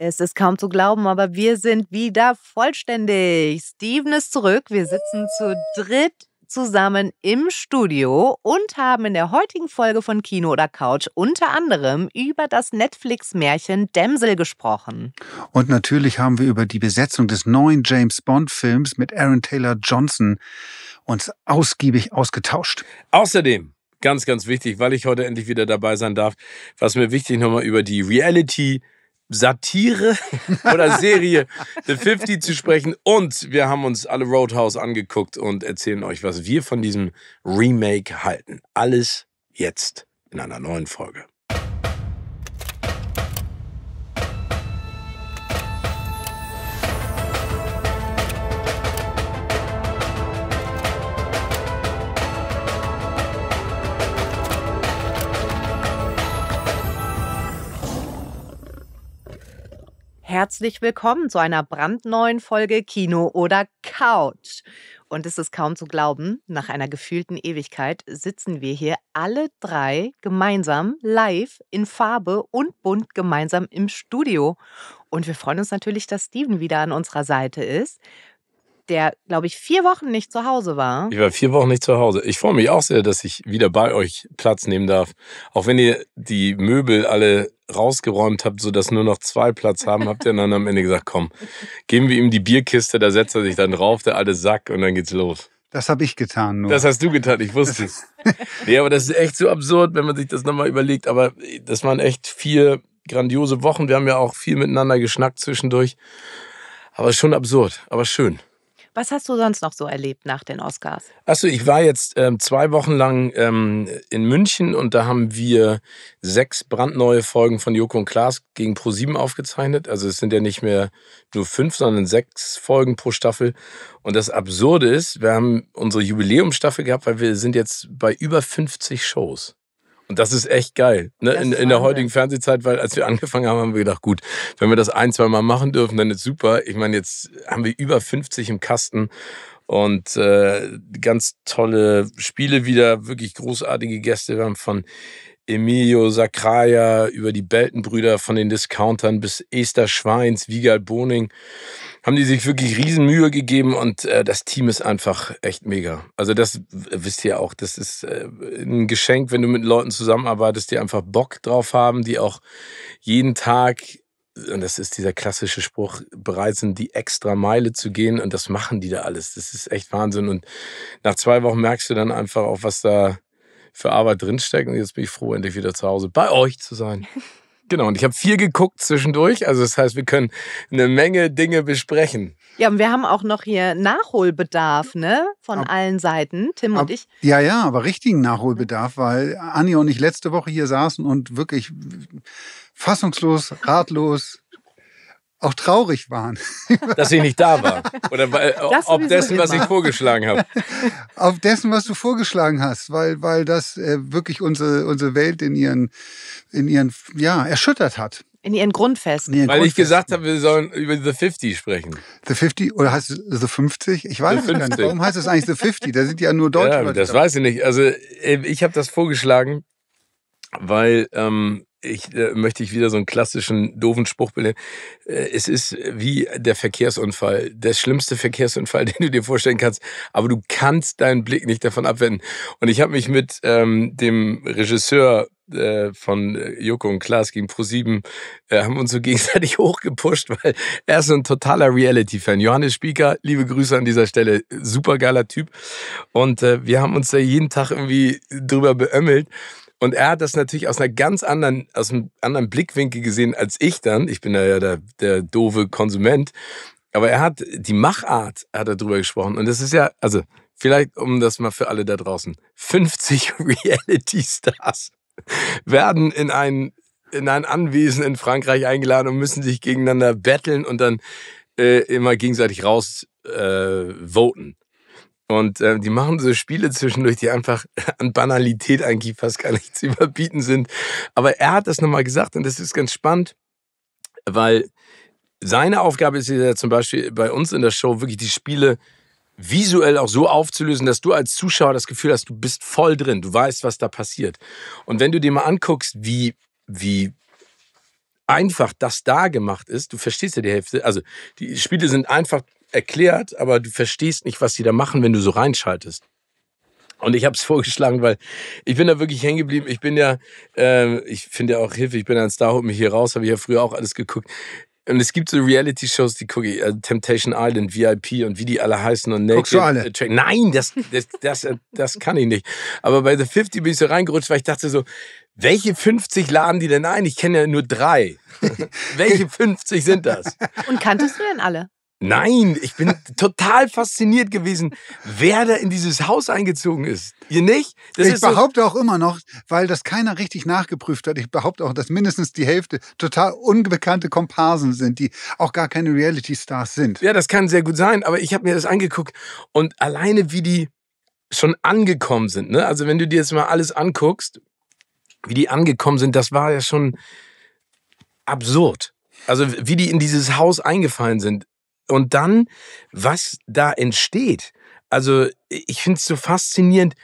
Es ist kaum zu glauben, aber wir sind wieder vollständig. Steven ist zurück. Wir sitzen zu dritt zusammen im Studio und haben in der heutigen Folge von Kino oder Couch unter anderem über das Netflix-Märchen Dämsel gesprochen. Und natürlich haben wir über die Besetzung des neuen James Bond-Films mit Aaron Taylor Johnson uns ausgiebig ausgetauscht. Außerdem ganz, ganz wichtig, weil ich heute endlich wieder dabei sein darf, was mir wichtig nochmal über die Reality- Satire oder Serie The 50 zu sprechen. Und wir haben uns alle Roadhouse angeguckt und erzählen euch, was wir von diesem Remake halten. Alles jetzt in einer neuen Folge. Herzlich willkommen zu einer brandneuen Folge Kino oder Couch. Und es ist kaum zu glauben, nach einer gefühlten Ewigkeit sitzen wir hier alle drei gemeinsam live in Farbe und bunt gemeinsam im Studio. Und wir freuen uns natürlich, dass Steven wieder an unserer Seite ist der, glaube ich, vier Wochen nicht zu Hause war. Ich war vier Wochen nicht zu Hause. Ich freue mich auch sehr, dass ich wieder bei euch Platz nehmen darf. Auch wenn ihr die Möbel alle rausgeräumt habt, sodass nur noch zwei Platz haben, habt ihr dann am Ende gesagt, komm, geben wir ihm die Bierkiste, da setzt er sich dann drauf, der alte Sack, und dann geht's los. Das habe ich getan. Nur. Das hast du getan, ich wusste es. nee, aber das ist echt so absurd, wenn man sich das nochmal überlegt. Aber das waren echt vier grandiose Wochen. Wir haben ja auch viel miteinander geschnackt zwischendurch. Aber schon absurd, aber schön. Was hast du sonst noch so erlebt nach den Oscars? Achso, ich war jetzt ähm, zwei Wochen lang ähm, in München und da haben wir sechs brandneue Folgen von Joko und Klaas gegen Pro7 aufgezeichnet. Also es sind ja nicht mehr nur fünf, sondern sechs Folgen pro Staffel. Und das Absurde ist, wir haben unsere Jubiläumsstaffel gehabt, weil wir sind jetzt bei über 50 Shows. Und das ist echt geil. Ne? In, in, der heutigen Fernsehzeit, weil als wir angefangen haben, haben wir gedacht, gut, wenn wir das ein, zwei Mal machen dürfen, dann ist super. Ich meine, jetzt haben wir über 50 im Kasten und äh, ganz tolle Spiele wieder, wirklich großartige Gäste. Wir haben von Emilio Sacraia, über die Beltenbrüder von den Discountern bis Esther Schweins, Wiegald Boning, haben die sich wirklich Riesenmühe gegeben und äh, das Team ist einfach echt mega. Also das wisst ihr auch, das ist äh, ein Geschenk, wenn du mit Leuten zusammenarbeitest, die einfach Bock drauf haben, die auch jeden Tag und das ist dieser klassische Spruch, bereit sind, die extra Meile zu gehen und das machen die da alles. Das ist echt Wahnsinn und nach zwei Wochen merkst du dann einfach auch, was da für Arbeit drinstecken. Und jetzt bin ich froh, endlich wieder zu Hause bei euch zu sein. Genau, und ich habe viel geguckt zwischendurch. Also das heißt, wir können eine Menge Dinge besprechen. Ja, und wir haben auch noch hier Nachholbedarf, ne? Von ab, allen Seiten, Tim ab, und ich. Ja, ja, aber richtigen Nachholbedarf, weil Anni und ich letzte Woche hier saßen und wirklich fassungslos, ratlos, auch traurig waren. Dass ich nicht da war. Oder weil, ob dessen, immer. was ich vorgeschlagen habe. Auf dessen, was du vorgeschlagen hast, weil, weil das äh, wirklich unsere, unsere Welt in ihren, in ihren, ja, erschüttert hat. In ihren Grundfesten. In ihren weil Grundfesten. ich gesagt habe, wir sollen über The 50 sprechen. The 50 oder heißt es The 50? Ich weiß es nicht. Warum heißt es eigentlich The 50? Da sind ja nur Deutsche. Ja, das weiß ich nicht. Also äh, ich habe das vorgeschlagen, weil ähm, ich, äh, möchte ich wieder so einen klassischen doofen Spruch bilden. Äh, es ist wie der Verkehrsunfall, der schlimmste Verkehrsunfall, den du dir vorstellen kannst, aber du kannst deinen Blick nicht davon abwenden. Und ich habe mich mit ähm, dem Regisseur äh, von äh, Joko und Klaas gegen Pro7 äh, haben uns so gegenseitig hochgepusht, weil er ist so ein totaler Reality-Fan. Johannes Spieker, liebe Grüße an dieser Stelle, supergeiler Typ. Und äh, wir haben uns da jeden Tag irgendwie drüber beömmelt. Und er hat das natürlich aus einer ganz anderen, aus einem anderen Blickwinkel gesehen als ich dann. Ich bin da ja der, der doofe Konsument. Aber er hat die Machart, er hat darüber gesprochen. Und das ist ja, also vielleicht um das mal für alle da draußen. 50 Reality Stars werden in ein, in ein Anwesen in Frankreich eingeladen und müssen sich gegeneinander betteln und dann äh, immer gegenseitig raus Äh, voten. Und äh, die machen so Spiele zwischendurch, die einfach an Banalität eigentlich fast gar nicht zu überbieten sind. Aber er hat das nochmal gesagt und das ist ganz spannend, weil seine Aufgabe ist ja zum Beispiel bei uns in der Show wirklich die Spiele visuell auch so aufzulösen, dass du als Zuschauer das Gefühl hast, du bist voll drin, du weißt, was da passiert. Und wenn du dir mal anguckst, wie, wie einfach das da gemacht ist, du verstehst ja die Hälfte, also die Spiele sind einfach erklärt, aber du verstehst nicht, was die da machen, wenn du so reinschaltest. Und ich habe es vorgeschlagen, weil ich bin da wirklich hängen geblieben. Ich bin ja, äh, ich finde ja auch Hilfe, ich bin ein Star, holt mich hier raus, habe ich ja früher auch alles geguckt. Und es gibt so Reality-Shows, die gucke ich, also Temptation Island, VIP und wie die alle heißen und Naked. Guckst du alle? Track. Nein, das, das, das, das kann ich nicht. Aber bei The 50 bin ich so reingerutscht, weil ich dachte so, welche 50 laden die denn ein? Ich kenne ja nur drei. welche 50 sind das? Und kanntest du denn alle? Nein, ich bin total fasziniert gewesen, wer da in dieses Haus eingezogen ist. Ihr nicht? Das ich behaupte so auch immer noch, weil das keiner richtig nachgeprüft hat, ich behaupte auch, dass mindestens die Hälfte total unbekannte Komparsen sind, die auch gar keine Reality-Stars sind. Ja, das kann sehr gut sein, aber ich habe mir das angeguckt und alleine wie die schon angekommen sind, ne? also wenn du dir jetzt mal alles anguckst, wie die angekommen sind, das war ja schon absurd. Also wie die in dieses Haus eingefallen sind. Und dann, was da entsteht. Also ich finde es so faszinierend,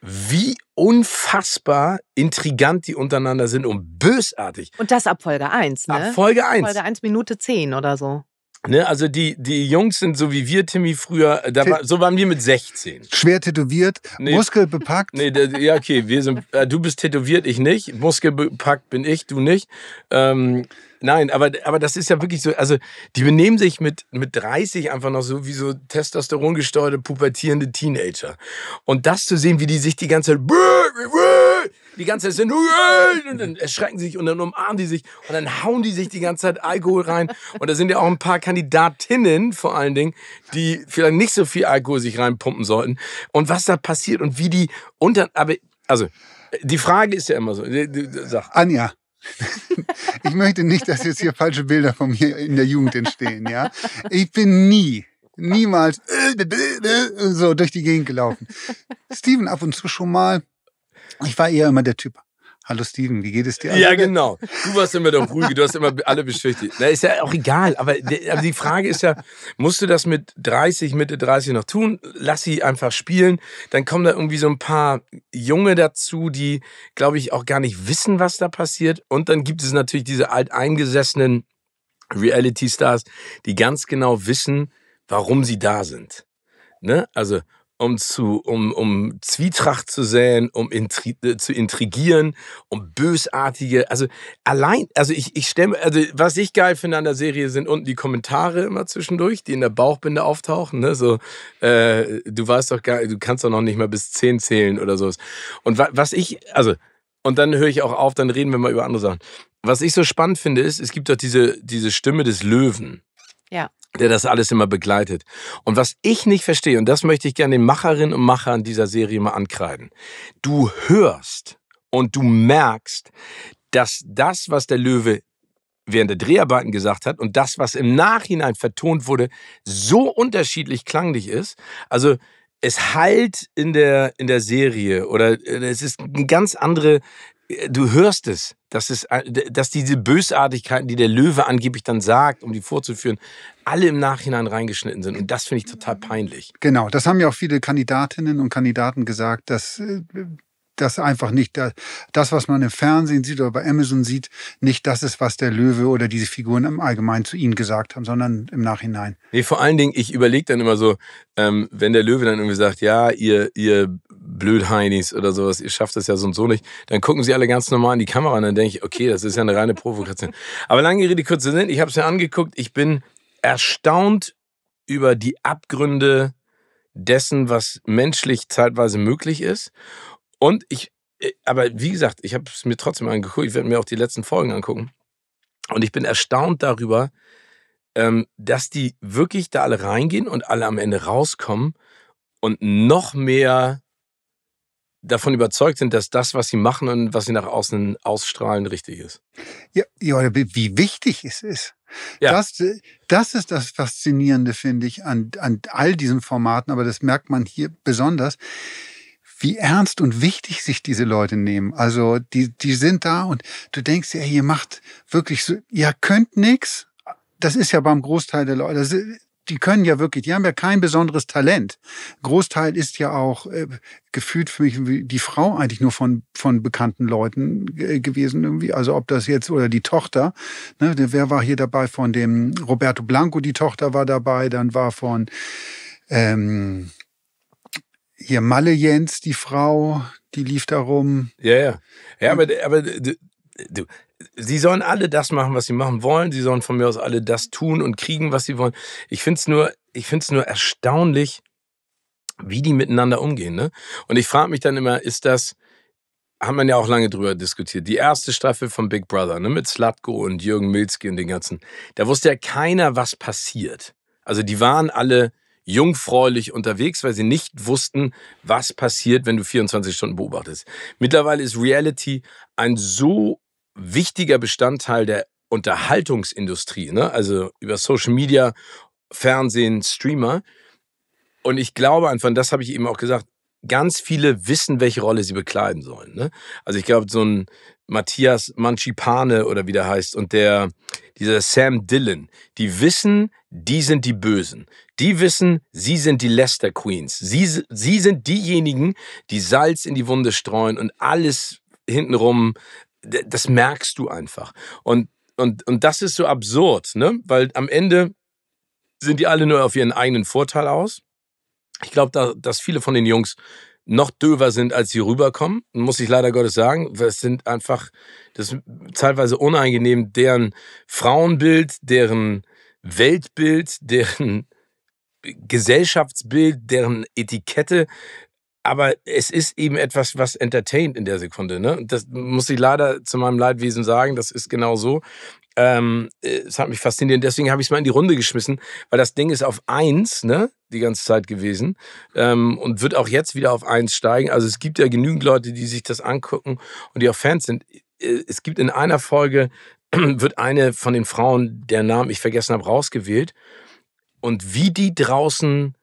wie unfassbar intrigant die untereinander sind und bösartig. Und das ab Folge 1, ne? Ab Folge 1. Folge 1, Minute 10 oder so. Ne, also die, die Jungs sind so wie wir, Timmy, früher, äh, da war, so waren wir mit 16. Schwer tätowiert, nee, muskelbepackt. Nee, da, ja, okay, wir sind, äh, du bist tätowiert, ich nicht. Muskelbepackt bin ich, du nicht. Ähm, nein, aber, aber das ist ja wirklich so, also die benehmen sich mit, mit 30 einfach noch so wie so testosterongesteuerte, pubertierende Teenager. Und das zu sehen, wie die sich die ganze Zeit die ganze Zeit sind, und dann erschrecken sie sich und dann umarmen die sich und dann hauen die sich die ganze Zeit Alkohol rein. Und da sind ja auch ein paar Kandidatinnen vor allen Dingen, die vielleicht nicht so viel Alkohol sich reinpumpen sollten. Und was da passiert und wie die unter, aber, also, die Frage ist ja immer so. Sag. Anja, ich möchte nicht, dass jetzt hier falsche Bilder von mir in der Jugend entstehen, ja? Ich bin nie, niemals äh, äh, äh, so durch die Gegend gelaufen. Steven ab und zu schon mal, ich war eher immer der Typ. Hallo Steven, wie geht es dir? Ja, genau. Du warst immer der Ruhige, du hast immer alle beschwichtigt. Na, ist ja auch egal, aber die Frage ist ja, musst du das mit 30, Mitte 30 noch tun? Lass sie einfach spielen. Dann kommen da irgendwie so ein paar Junge dazu, die, glaube ich, auch gar nicht wissen, was da passiert. Und dann gibt es natürlich diese alteingesessenen Reality-Stars, die ganz genau wissen, warum sie da sind. Ne? Also, um, zu, um, um Zwietracht zu säen, um intri äh, zu intrigieren, um bösartige. Also allein, also ich, ich stemme, also was ich geil finde an der Serie sind unten die Kommentare immer zwischendurch, die in der Bauchbinde auftauchen. Ne? So, äh, du weißt doch gar, du kannst doch noch nicht mal bis zehn zählen oder sowas. Und wa was ich, also, und dann höre ich auch auf, dann reden wir mal über andere Sachen. Was ich so spannend finde, ist, es gibt doch diese, diese Stimme des Löwen. Ja der das alles immer begleitet. Und was ich nicht verstehe, und das möchte ich gerne den Macherinnen und Machern dieser Serie mal ankreiden, du hörst und du merkst, dass das, was der Löwe während der Dreharbeiten gesagt hat und das, was im Nachhinein vertont wurde, so unterschiedlich klanglich ist. Also es heilt in der, in der Serie oder äh, es ist eine ganz andere, äh, du hörst es, dass, es, äh, dass diese Bösartigkeiten, die der Löwe angeblich dann sagt, um die vorzuführen, alle im Nachhinein reingeschnitten sind. Und das finde ich total peinlich. Genau, das haben ja auch viele Kandidatinnen und Kandidaten gesagt, dass äh, das einfach nicht das, was man im Fernsehen sieht oder bei Amazon sieht, nicht das ist, was der Löwe oder diese Figuren im Allgemeinen zu ihnen gesagt haben, sondern im Nachhinein. Nee, vor allen Dingen, ich überlege dann immer so, ähm, wenn der Löwe dann irgendwie sagt, ja, ihr, ihr Blödheinis oder sowas, ihr schafft das ja so und so nicht, dann gucken sie alle ganz normal in die Kamera und dann denke ich, okay, das ist ja eine reine Provokation. Aber lange Rede, kurzer Sinn, ich habe es mir angeguckt, ich bin erstaunt über die Abgründe dessen, was menschlich zeitweise möglich ist. Und ich, äh, aber wie gesagt, ich habe es mir trotzdem angeguckt. Ich werde mir auch die letzten Folgen angucken. Und ich bin erstaunt darüber, ähm, dass die wirklich da alle reingehen und alle am Ende rauskommen und noch mehr davon überzeugt sind, dass das, was sie machen und was sie nach außen ausstrahlen, richtig ist. Ja, ja wie wichtig es ist. Ja. Das, das ist das Faszinierende, finde ich, an, an all diesen Formaten, aber das merkt man hier besonders, wie ernst und wichtig sich diese Leute nehmen. Also die, die sind da und du denkst, ja, ihr macht wirklich so, ihr könnt nix. Das ist ja beim Großteil der Leute, die können ja wirklich, die haben ja kein besonderes Talent. Großteil ist ja auch äh, gefühlt für mich die Frau eigentlich nur von, von bekannten Leuten äh, gewesen irgendwie. Also ob das jetzt oder die Tochter, ne, wer war hier dabei von dem Roberto Blanco, die Tochter war dabei, dann war von ähm, hier Malle Jens, die Frau, die lief da rum. Ja, ja. Ja, aber, aber du, sie sollen alle das machen, was sie machen wollen. Sie sollen von mir aus alle das tun und kriegen, was sie wollen. Ich finde es nur, ich finde nur erstaunlich, wie die miteinander umgehen. Ne? Und ich frage mich dann immer, ist das, haben wir ja auch lange drüber diskutiert, die erste Staffel von Big Brother ne, mit Slatko und Jürgen Milski und den ganzen, da wusste ja keiner, was passiert. Also die waren alle jungfräulich unterwegs, weil sie nicht wussten, was passiert, wenn du 24 Stunden beobachtest. Mittlerweile ist Reality ein so wichtiger Bestandteil der Unterhaltungsindustrie, ne? also über Social Media, Fernsehen, Streamer. Und ich glaube einfach, und das habe ich eben auch gesagt, ganz viele wissen, welche Rolle sie bekleiden sollen. Ne? Also ich glaube, so ein Matthias Mancipane oder wie der heißt und der, dieser Sam Dillon, die wissen, die sind die Bösen. Die wissen, sie sind die Lester Queens. Sie, sie sind diejenigen, die Salz in die Wunde streuen und alles hintenrum das merkst du einfach. Und, und, und das ist so absurd, ne? weil am Ende sind die alle nur auf ihren eigenen Vorteil aus. Ich glaube, da, dass viele von den Jungs noch döver sind, als sie rüberkommen, muss ich leider Gottes sagen. Es sind einfach, das ist teilweise unangenehm, deren Frauenbild, deren Weltbild, deren Gesellschaftsbild, deren Etikette aber es ist eben etwas, was entertaint in der Sekunde. Ne? das muss ich leider zu meinem Leidwesen sagen, das ist genau so. Ähm, äh, es hat mich fasziniert, deswegen habe ich es mal in die Runde geschmissen, weil das Ding ist auf eins, ne, die ganze Zeit gewesen ähm, und wird auch jetzt wieder auf eins steigen. Also es gibt ja genügend Leute, die sich das angucken und die auch Fans sind. Äh, es gibt in einer Folge, wird eine von den Frauen, der Namen ich vergessen habe, rausgewählt. Und wie die draußen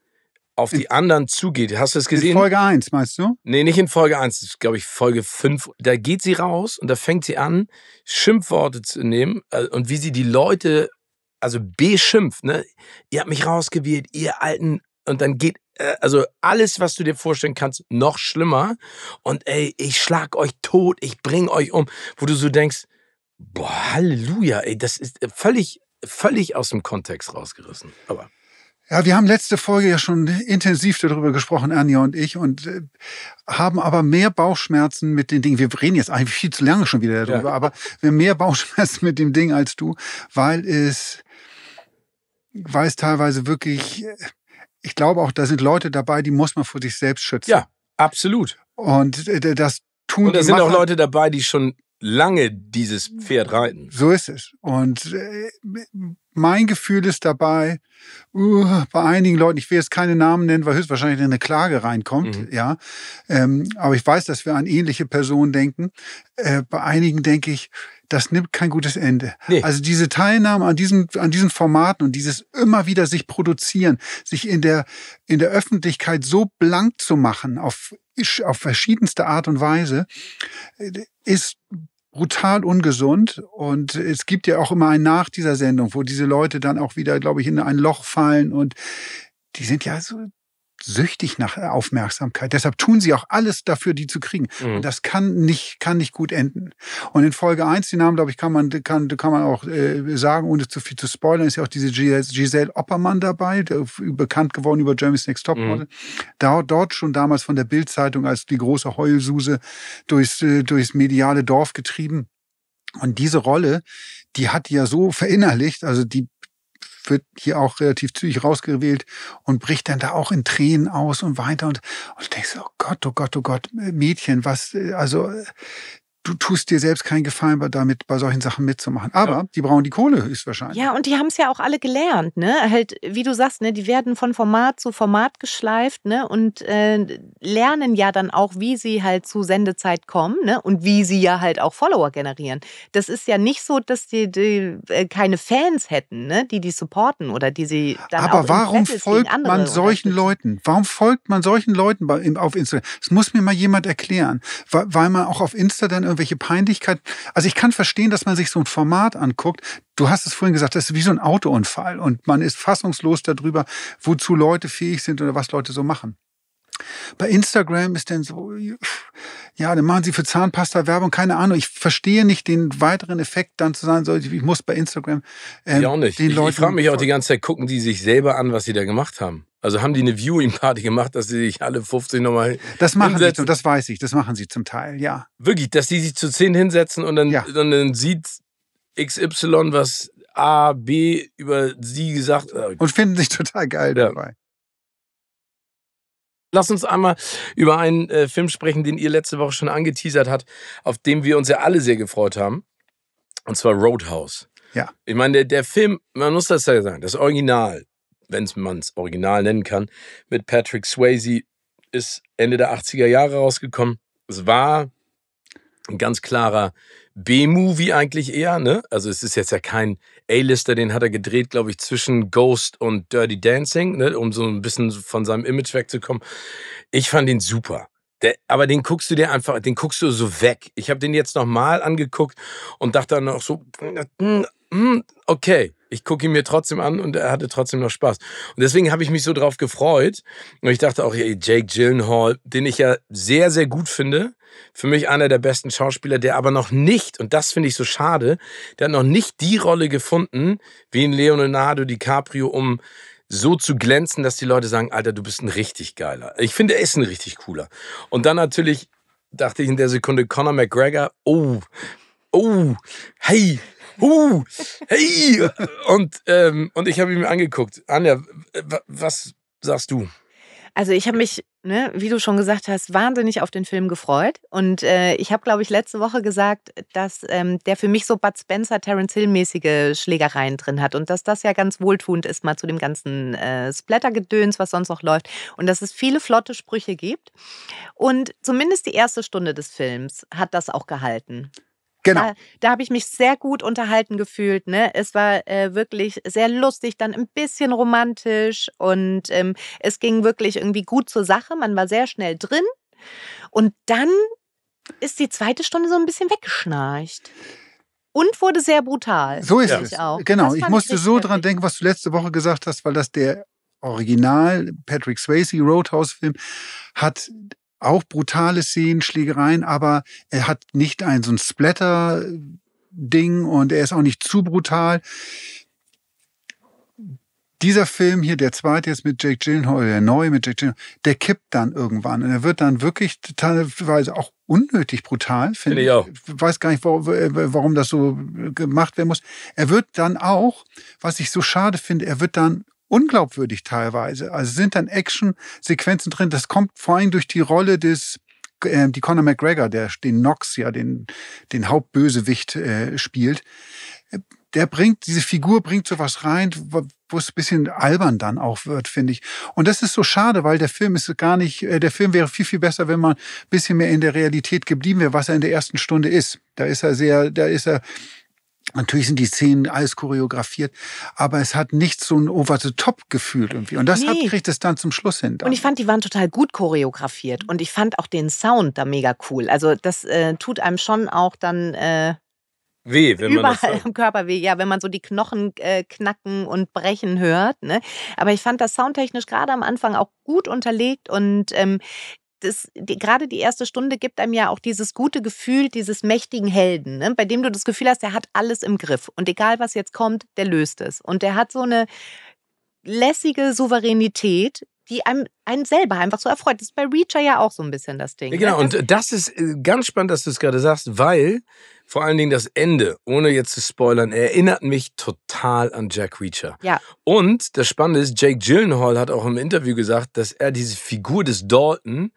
auf die anderen zugeht. Hast du es gesehen? In Folge 1, meinst du? Nee, nicht in Folge 1, das ist, glaube ich, Folge 5. Da geht sie raus und da fängt sie an, Schimpfworte zu nehmen äh, und wie sie die Leute, also beschimpft, ne? Ihr habt mich rausgewählt, ihr alten. Und dann geht äh, also alles, was du dir vorstellen kannst, noch schlimmer. Und ey, ich schlag euch tot, ich bring euch um, wo du so denkst, boah, Halleluja, ey, das ist äh, völlig, völlig aus dem Kontext rausgerissen. Aber. Ja, wir haben letzte Folge ja schon intensiv darüber gesprochen, Anja und ich, und äh, haben aber mehr Bauchschmerzen mit den Dingen. Wir reden jetzt eigentlich viel zu lange schon wieder darüber, ja. aber wir haben mehr Bauchschmerzen mit dem Ding als du, weil es, weil es teilweise wirklich, äh, ich glaube auch, da sind Leute dabei, die muss man vor sich selbst schützen. Ja, absolut. Und äh, das tun. Und da sind auch Leute dabei, die schon lange dieses Pferd reiten. So ist es. Und äh, mein Gefühl ist dabei, uh, bei einigen Leuten, ich will jetzt keine Namen nennen, weil höchstwahrscheinlich eine Klage reinkommt, mhm. ja. Ähm, aber ich weiß, dass wir an ähnliche Personen denken. Äh, bei einigen denke ich, das nimmt kein gutes Ende. Nee. Also diese Teilnahme an diesen, an diesen Formaten und dieses immer wieder sich produzieren, sich in der, in der Öffentlichkeit so blank zu machen auf, auf verschiedenste Art und Weise, äh, ist brutal ungesund. Und es gibt ja auch immer ein Nach dieser Sendung, wo diese Leute dann auch wieder, glaube ich, in ein Loch fallen und die sind ja so süchtig nach Aufmerksamkeit. Deshalb tun sie auch alles dafür, die zu kriegen. Mhm. Und das kann nicht, kann nicht gut enden. Und in Folge eins, die Namen, glaube ich, kann man, kann, kann man auch äh, sagen, ohne zu viel zu spoilern, ist ja auch diese Giselle Oppermann dabei, der, bekannt geworden über Jeremy's Next Topmodel. Mhm. Da, dort schon damals von der Bild-Zeitung als die große Heulsuse durchs, äh, durchs mediale Dorf getrieben. Und diese Rolle, die hat die ja so verinnerlicht, also die wird hier auch relativ zügig rausgewählt und bricht dann da auch in Tränen aus und weiter und, und denkst, oh Gott, oh Gott, oh Gott, Mädchen, was, äh, also äh, du tust dir selbst keinen Gefallen, damit bei solchen Sachen mitzumachen. Aber ja. die brauchen die Kohle höchstwahrscheinlich. Ja, und die haben es ja auch alle gelernt, ne? Halt, wie du sagst, ne, die werden von Format zu Format geschleift, ne? Und äh, lernen ja dann auch, wie sie halt zu Sendezeit kommen, ne? Und wie sie ja halt auch Follower generieren. Das ist ja nicht so, dass die, die äh, keine Fans hätten, ne? Die die supporten oder die sie dann Aber auch warum folgt man solchen Leuten? Warum folgt man solchen Leuten bei, auf Instagram? Das muss mir mal jemand erklären, weil man auch auf Insta dann irgendwie irgendwelche Peinlichkeiten. Also ich kann verstehen, dass man sich so ein Format anguckt. Du hast es vorhin gesagt, das ist wie so ein Autounfall und man ist fassungslos darüber, wozu Leute fähig sind oder was Leute so machen. Bei Instagram ist denn so, ja, dann machen sie für Zahnpasta Werbung, keine Ahnung. Ich verstehe nicht den weiteren Effekt, dann zu sagen, ich muss bei Instagram. Ähm, ich auch nicht. Den ich, Leuten ich frage mich auch die ganze Zeit, gucken die sich selber an, was sie da gemacht haben. Also haben die eine Viewing-Party gemacht, dass sie sich alle 50 nochmal Das machen hinsetzen. sie, das weiß ich, das machen sie zum Teil, ja. Wirklich, dass die sich zu 10 hinsetzen und dann, ja. und dann sieht XY, was A, B über sie gesagt hat. Äh, und finden sich total geil ja. dabei. Lass uns einmal über einen äh, Film sprechen, den ihr letzte Woche schon angeteasert habt, auf den wir uns ja alle sehr gefreut haben. Und zwar Roadhouse. Ja. Ich meine, der, der Film, man muss das ja sagen, das Original, wenn man es Original nennen kann, mit Patrick Swayze ist Ende der 80er Jahre rausgekommen. Es war ein ganz klarer B-Movie eigentlich eher, ne? Also es ist jetzt ja kein A-Lister, den hat er gedreht, glaube ich, zwischen Ghost und Dirty Dancing, ne, um so ein bisschen von seinem Image wegzukommen. Ich fand ihn super. Der, aber den guckst du dir einfach, den guckst du so weg. Ich habe den jetzt nochmal angeguckt und dachte dann noch so, hm, okay, ich gucke ihn mir trotzdem an und er hatte trotzdem noch Spaß. Und deswegen habe ich mich so drauf gefreut. Und ich dachte auch, ey, Jake Gyllenhaal, den ich ja sehr, sehr gut finde. Für mich einer der besten Schauspieler, der aber noch nicht, und das finde ich so schade, der hat noch nicht die Rolle gefunden, wie in Leonardo DiCaprio, um so zu glänzen, dass die Leute sagen, Alter, du bist ein richtig geiler. Ich finde, er ist ein richtig cooler. Und dann natürlich dachte ich in der Sekunde, Conor McGregor, oh, oh, hey, Uh, hey! Und, ähm, und ich habe ihn mir angeguckt. Anja, was sagst du? Also ich habe mich, ne, wie du schon gesagt hast, wahnsinnig auf den Film gefreut. Und äh, ich habe, glaube ich, letzte Woche gesagt, dass ähm, der für mich so Bud Spencer, Terence Hill-mäßige Schlägereien drin hat. Und dass das ja ganz wohltuend ist, mal zu dem ganzen äh, Splatter-Gedöns, was sonst noch läuft. Und dass es viele flotte Sprüche gibt. Und zumindest die erste Stunde des Films hat das auch gehalten. Genau. Da, da habe ich mich sehr gut unterhalten gefühlt. Ne? Es war äh, wirklich sehr lustig, dann ein bisschen romantisch und ähm, es ging wirklich irgendwie gut zur Sache. Man war sehr schnell drin und dann ist die zweite Stunde so ein bisschen weggeschnarcht. Und wurde sehr brutal. So ist es. Auch. Genau. Ich musste ich so heftig. dran denken, was du letzte Woche gesagt hast, weil das der Original Patrick Swayze Roadhouse Film hat auch brutale Szenen, Schlägereien, aber er hat nicht ein so ein Splatter-Ding und er ist auch nicht zu brutal. Dieser Film hier, der zweite jetzt mit Jake Gyllenhaal, der neue mit Jake Gyllenhaal, der kippt dann irgendwann und er wird dann wirklich teilweise auch unnötig brutal, finde ich. Auch. Ich Weiß gar nicht, äh, warum das so gemacht werden muss. Er wird dann auch, was ich so schade finde, er wird dann unglaubwürdig teilweise. Also sind dann Action-Sequenzen drin. Das kommt vor allem durch die Rolle des äh, die Conor McGregor, der den Knox ja den den Hauptbösewicht äh, spielt. Der bringt diese Figur bringt sowas rein, wo es ein bisschen albern dann auch wird, finde ich. Und das ist so schade, weil der Film ist gar nicht, Äh, der Film wäre viel, viel besser, wenn man ein bisschen mehr in der Realität geblieben wäre, was er in der ersten Stunde ist. Da ist er sehr, da ist er Natürlich sind die Szenen alles choreografiert, aber es hat nicht so ein Over-the-Top-Gefühl irgendwie. Und das nee. hat, kriegt es dann zum Schluss hin. Dann. Und ich fand, die waren total gut choreografiert. Und ich fand auch den Sound da mega cool. Also das äh, tut einem schon auch dann... Äh Weh, wenn man das im Körper weh, ja, wenn man so die Knochen äh, knacken und brechen hört. Ne? Aber ich fand das soundtechnisch gerade am Anfang auch gut unterlegt und ähm, das, die, gerade die erste Stunde gibt einem ja auch dieses gute Gefühl dieses mächtigen Helden, ne? bei dem du das Gefühl hast, der hat alles im Griff. Und egal was jetzt kommt, der löst es. Und der hat so eine lässige Souveränität, die einem, einen selber einfach so erfreut. Das ist bei Reacher ja auch so ein bisschen das Ding. Ne? genau, ne? und das ist äh, ganz spannend, dass du es gerade sagst, weil vor allen Dingen das Ende, ohne jetzt zu spoilern, erinnert mich total an Jack Reacher. Ja. Und das Spannende ist, Jake Gyllenhaal hat auch im Interview gesagt, dass er diese Figur des Dalton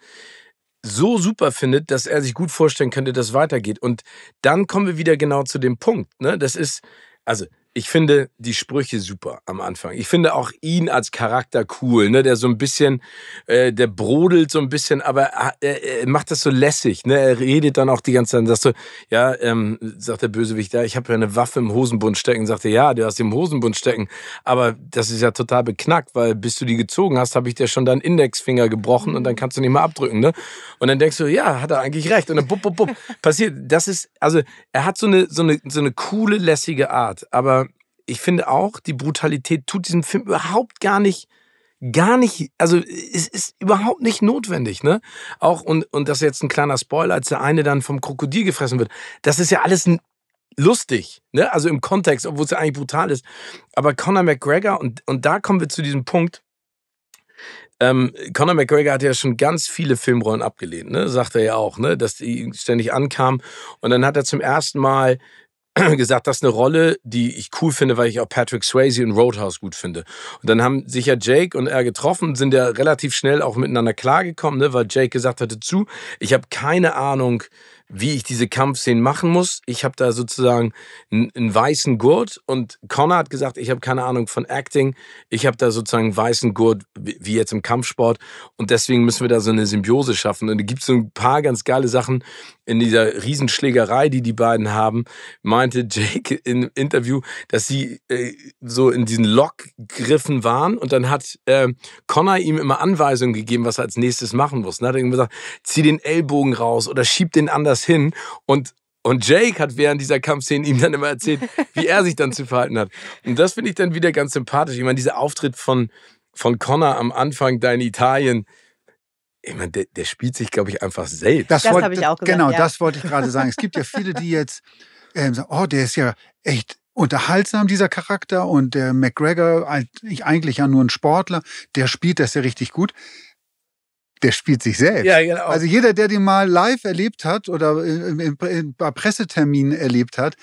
so super findet, dass er sich gut vorstellen könnte, dass es weitergeht. Und dann kommen wir wieder genau zu dem Punkt. Ne? Das ist, also ich finde die Sprüche super am Anfang. Ich finde auch ihn als Charakter cool, ne? Der so ein bisschen, äh, der brodelt so ein bisschen, aber er, er macht das so lässig, ne? Er redet dann auch die ganze Zeit, sagst du, ja, ähm, sagt der Bösewicht, ja, ich habe ja eine Waffe im Hosenbund stecken. Sagt er, ja, du hast im Hosenbund stecken, aber das ist ja total beknackt, weil bis du die gezogen hast, habe ich dir schon deinen Indexfinger gebrochen und dann kannst du nicht mehr abdrücken, ne? Und dann denkst du, ja, hat er eigentlich recht. Und dann bup, bup, bup, passiert. Das ist, also er hat so eine, so eine, so eine coole, lässige Art, aber ich finde auch, die Brutalität tut diesem Film überhaupt gar nicht gar nicht, also es ist überhaupt nicht notwendig, ne? Auch und und das ist jetzt ein kleiner Spoiler, als der eine dann vom Krokodil gefressen wird. Das ist ja alles lustig, ne? Also im Kontext, obwohl es ja eigentlich brutal ist. Aber Conor McGregor und und da kommen wir zu diesem Punkt. Ähm, Conor McGregor hat ja schon ganz viele Filmrollen abgelehnt, ne? Sagt er ja auch, ne? Dass die ständig ankamen und dann hat er zum ersten Mal gesagt, das ist eine Rolle, die ich cool finde, weil ich auch Patrick Swayze und Roadhouse gut finde. Und dann haben sich ja Jake und er getroffen, sind ja relativ schnell auch miteinander klargekommen, ne, weil Jake gesagt hatte zu, ich habe keine Ahnung, wie ich diese Kampfszenen machen muss. Ich habe da sozusagen einen, einen, weißen Gurt und Connor hat gesagt, ich habe keine Ahnung von Acting. Ich habe da sozusagen einen weißen Gurt, wie jetzt im Kampfsport. Und deswegen müssen wir da so eine Symbiose schaffen. Und da gibt so ein paar ganz geile Sachen, in dieser Riesenschlägerei, die die beiden haben, meinte Jake im Interview, dass sie äh, so in diesen Lockgriffen waren und dann hat äh, Connor ihm immer Anweisungen gegeben, was er als nächstes machen muss. Und hat ihm gesagt, zieh den Ellbogen raus oder schieb den anders hin und und Jake hat während dieser Kampfszene ihm dann immer erzählt, wie er sich dann zu verhalten hat. Und das finde ich dann wieder ganz sympathisch. Ich meine, dieser Auftritt von, von Connor am Anfang dein in Italien, ich meine, der, der, spielt sich, glaube ich, einfach selbst. Das, das habe ich auch genau, gesagt. Genau, ja. das wollte ich gerade sagen. Es gibt ja viele, die jetzt ähm, sagen, oh, der ist ja echt unterhaltsam, dieser Charakter. Und der McGregor, eigentlich ja nur ein Sportler, der spielt das ja richtig gut der spielt sich selbst. Ja, genau. Also jeder, der den mal live erlebt hat oder bei Presseterminen erlebt hat,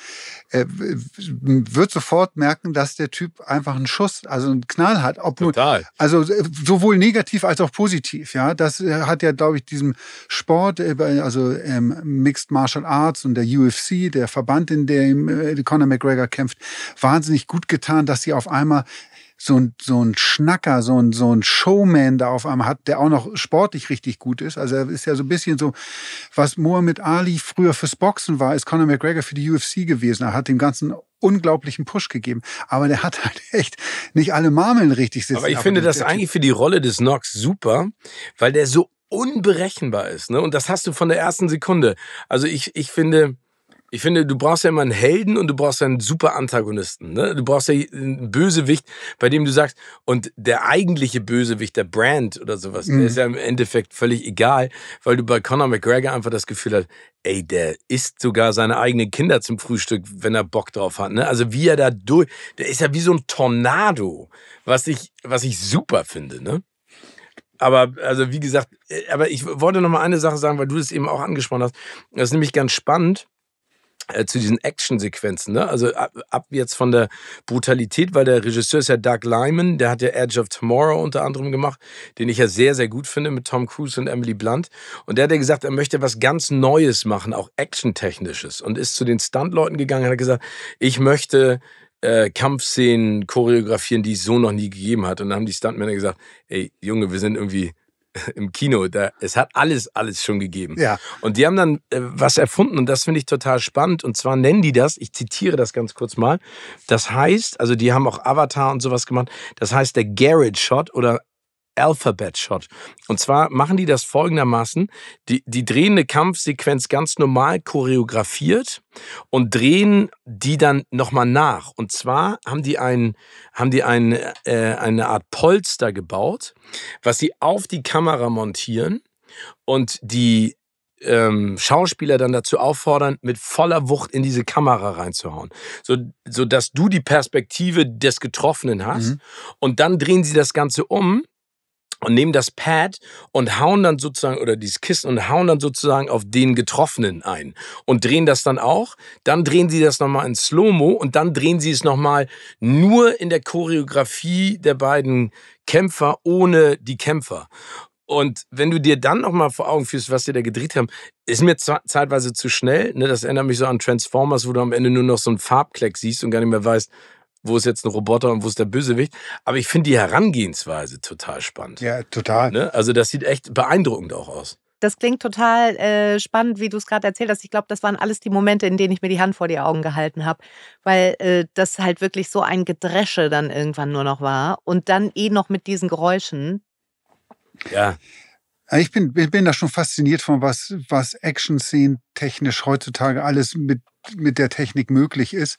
äh, wird sofort merken, dass der Typ einfach einen Schuss, also einen Knall hat. Ob Total. Nur, also äh, sowohl negativ als auch positiv. Ja, das äh, hat ja, glaube ich, diesem Sport, also ähm, Mixed Martial Arts und der UFC, der Verband, in dem Conor McGregor kämpft, wahnsinnig gut getan, dass sie auf einmal so ein, so ein Schnacker, so ein, so ein Showman da auf einmal hat, der auch noch sportlich richtig gut ist. Also er ist ja so ein bisschen so, was Muhammad Ali früher fürs Boxen war, ist Conor McGregor für die UFC gewesen. Er hat dem ganzen unglaublichen Push gegeben. Aber der hat halt echt nicht alle Marmeln richtig sitzen. Aber ich finde das eigentlich für die Rolle des Knox super, weil der so unberechenbar ist. Ne? Und das hast du von der ersten Sekunde. Also ich, ich finde, ich finde, du brauchst ja immer einen Helden und du brauchst einen super Antagonisten. Ne? Du brauchst ja einen Bösewicht, bei dem du sagst, und der eigentliche Bösewicht, der Brand oder sowas, mhm. der ist ja im Endeffekt völlig egal, weil du bei Conor McGregor einfach das Gefühl hast, ey, der isst sogar seine eigenen Kinder zum Frühstück, wenn er Bock drauf hat. Ne? Also wie er da durch, der ist ja wie so ein Tornado, was ich, was ich super finde. Ne? Aber also wie gesagt, äh, aber ich wollte noch mal eine Sache sagen, weil du das eben auch angesprochen hast. Das ist nämlich ganz spannend äh, zu diesen Action-Sequenzen. ne? Also ab, ab, jetzt von der Brutalität, weil der Regisseur ist ja Doug Lyman, der hat ja Edge of Tomorrow unter anderem gemacht, den ich ja sehr, sehr gut finde mit Tom Cruise und Emily Blunt. Und der hat ja gesagt, er möchte was ganz Neues machen, auch Action-Technisches. Und ist zu den Stunt-Leuten gegangen und hat gesagt, ich möchte äh, Kampfszenen choreografieren, die es so noch nie gegeben hat. Und dann haben die Stuntmänner gesagt, ey Junge, wir sind irgendwie im Kino. Da, es hat alles, alles schon gegeben. Ja. Und die haben dann äh, was erfunden und das finde ich total spannend. Und zwar nennen die das, ich zitiere das ganz kurz mal. Das heißt, also die haben auch Avatar und sowas gemacht. Das heißt der Garage Shot oder Alphabet Shot. Und zwar machen die das folgendermaßen. Die, die drehen eine Kampfsequenz ganz normal choreografiert und drehen die dann nochmal nach. Und zwar haben die, ein, haben die ein, äh, eine Art Polster gebaut, was sie auf die Kamera montieren. Und die ähm, Schauspieler dann dazu auffordern, mit voller Wucht in diese Kamera reinzuhauen, so, so dass du die Perspektive des Getroffenen hast. Mhm. Und dann drehen sie das Ganze um und nehmen das Pad und hauen dann sozusagen, oder dieses Kissen und hauen dann sozusagen auf den Getroffenen ein und drehen das dann auch. Dann drehen sie das nochmal in Slow-Mo und dann drehen sie es nochmal nur in der Choreografie der beiden Kämpfer ohne die Kämpfer. Und wenn du dir dann nochmal vor Augen führst, was sie da gedreht haben, ist mir zeitweise zu schnell. Ne? Das erinnert mich so an Transformers, wo du am Ende nur noch so einen Farbkleck siehst und gar nicht mehr weißt, wo ist jetzt ein Roboter und wo ist der Bösewicht. Aber ich finde die Herangehensweise total spannend. Ja, total. Ne? Also das sieht echt beeindruckend auch aus. Das klingt total äh, spannend, wie du es gerade erzählt hast. Ich glaube, das waren alles die Momente, in denen ich mir die Hand vor die Augen gehalten habe, weil äh, das halt wirklich so ein Gedresche dann irgendwann nur noch war und dann eh noch mit diesen Geräuschen. Ja. Also ich bin, bin bin da schon fasziniert von, was, was Action-Szenen technisch heutzutage alles mit, mit der Technik möglich ist.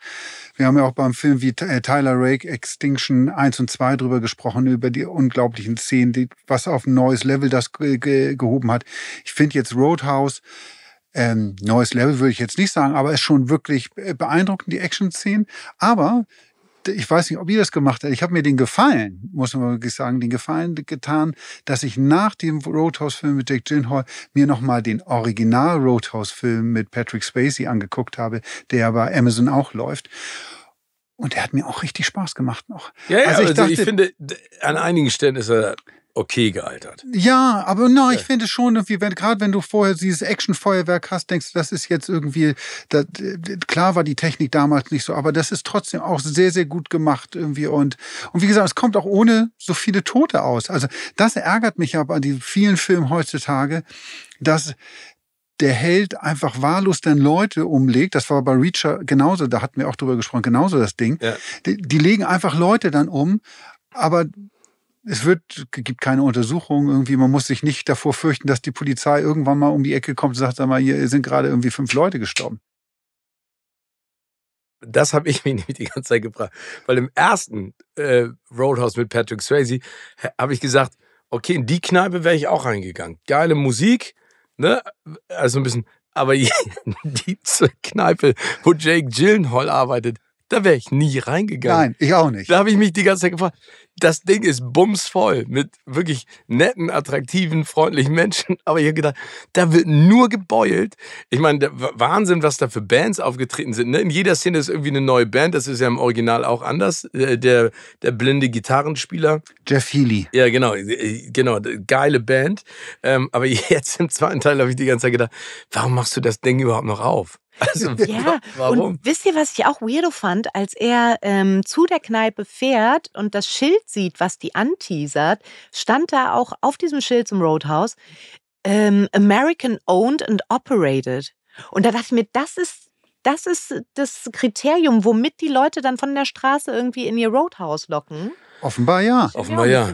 Wir haben ja auch beim Film wie äh, Tyler Rake Extinction 1 und 2 drüber gesprochen, über die unglaublichen Szenen, die, was auf ein neues Level das ge ge gehoben hat. Ich finde jetzt Roadhouse, ähm, neues Level würde ich jetzt nicht sagen, aber ist schon wirklich äh, beeindruckend, die Action-Szenen. Aber ich weiß nicht, ob ihr das gemacht habt, ich habe mir den Gefallen, muss man wirklich sagen, den Gefallen getan, dass ich nach dem Roadhouse-Film mit Jack Gyllenhaal mir nochmal den Original Roadhouse-Film mit Patrick Spacey angeguckt habe, der bei Amazon auch läuft. Und der hat mir auch richtig Spaß gemacht noch. Ja, ja also ich, also dachte, ich finde, an einigen Stellen ist er okay gealtert. Ja, aber na, ich ja. finde schon, irgendwie, wenn, gerade wenn du vorher dieses Action-Feuerwerk hast, denkst du, das ist jetzt irgendwie, das, äh, klar war die Technik damals nicht so, aber das ist trotzdem auch sehr, sehr gut gemacht irgendwie und, und wie gesagt, es kommt auch ohne so viele Tote aus. Also das ärgert mich aber an den vielen Filmen heutzutage, dass der Held einfach wahllos dann Leute umlegt. Das war bei Reacher genauso, da hatten wir auch drüber gesprochen, genauso das Ding. Ja. Die, die legen einfach Leute dann um, aber es wird, gibt keine Untersuchungen irgendwie. Man muss sich nicht davor fürchten, dass die Polizei irgendwann mal um die Ecke kommt und sagt, sag mal, hier sind gerade irgendwie fünf Leute gestorben. Das habe ich mich nämlich die ganze Zeit gefragt. Weil im ersten äh, Roadhouse mit Patrick Swayze habe ich gesagt, okay, in die Kneipe wäre ich auch reingegangen. Geile Musik, ne? Also ein bisschen. Aber die Kneipe, wo Jake Gyllenhaal arbeitet, da wäre ich nie reingegangen. Nein, ich auch nicht. Da habe ich mich die ganze Zeit gefragt. Das Ding ist bumsvoll mit wirklich netten, attraktiven, freundlichen Menschen. Aber ich habe gedacht, da wird nur gebeult. Ich meine, Wahnsinn, was da für Bands aufgetreten sind. Ne? In jeder Szene ist irgendwie eine neue Band. Das ist ja im Original auch anders. Äh, der, der blinde Gitarrenspieler. Jeff Healy. Ja, genau. Äh, genau, geile Band. Ähm, aber jetzt im zweiten Teil habe ich die ganze Zeit gedacht, warum machst du das Ding überhaupt noch auf? Also, ja, warum? und wisst ihr, was ich auch weirdo fand, als er ähm, zu der Kneipe fährt und das Schild sieht, was die anteasert, stand da auch auf diesem Schild zum Roadhouse ähm, American owned and operated. Und da dachte ich mir, das ist das ist das Kriterium, womit die Leute dann von der Straße irgendwie in ihr Roadhouse locken. Offenbar ja. Offenbar ja.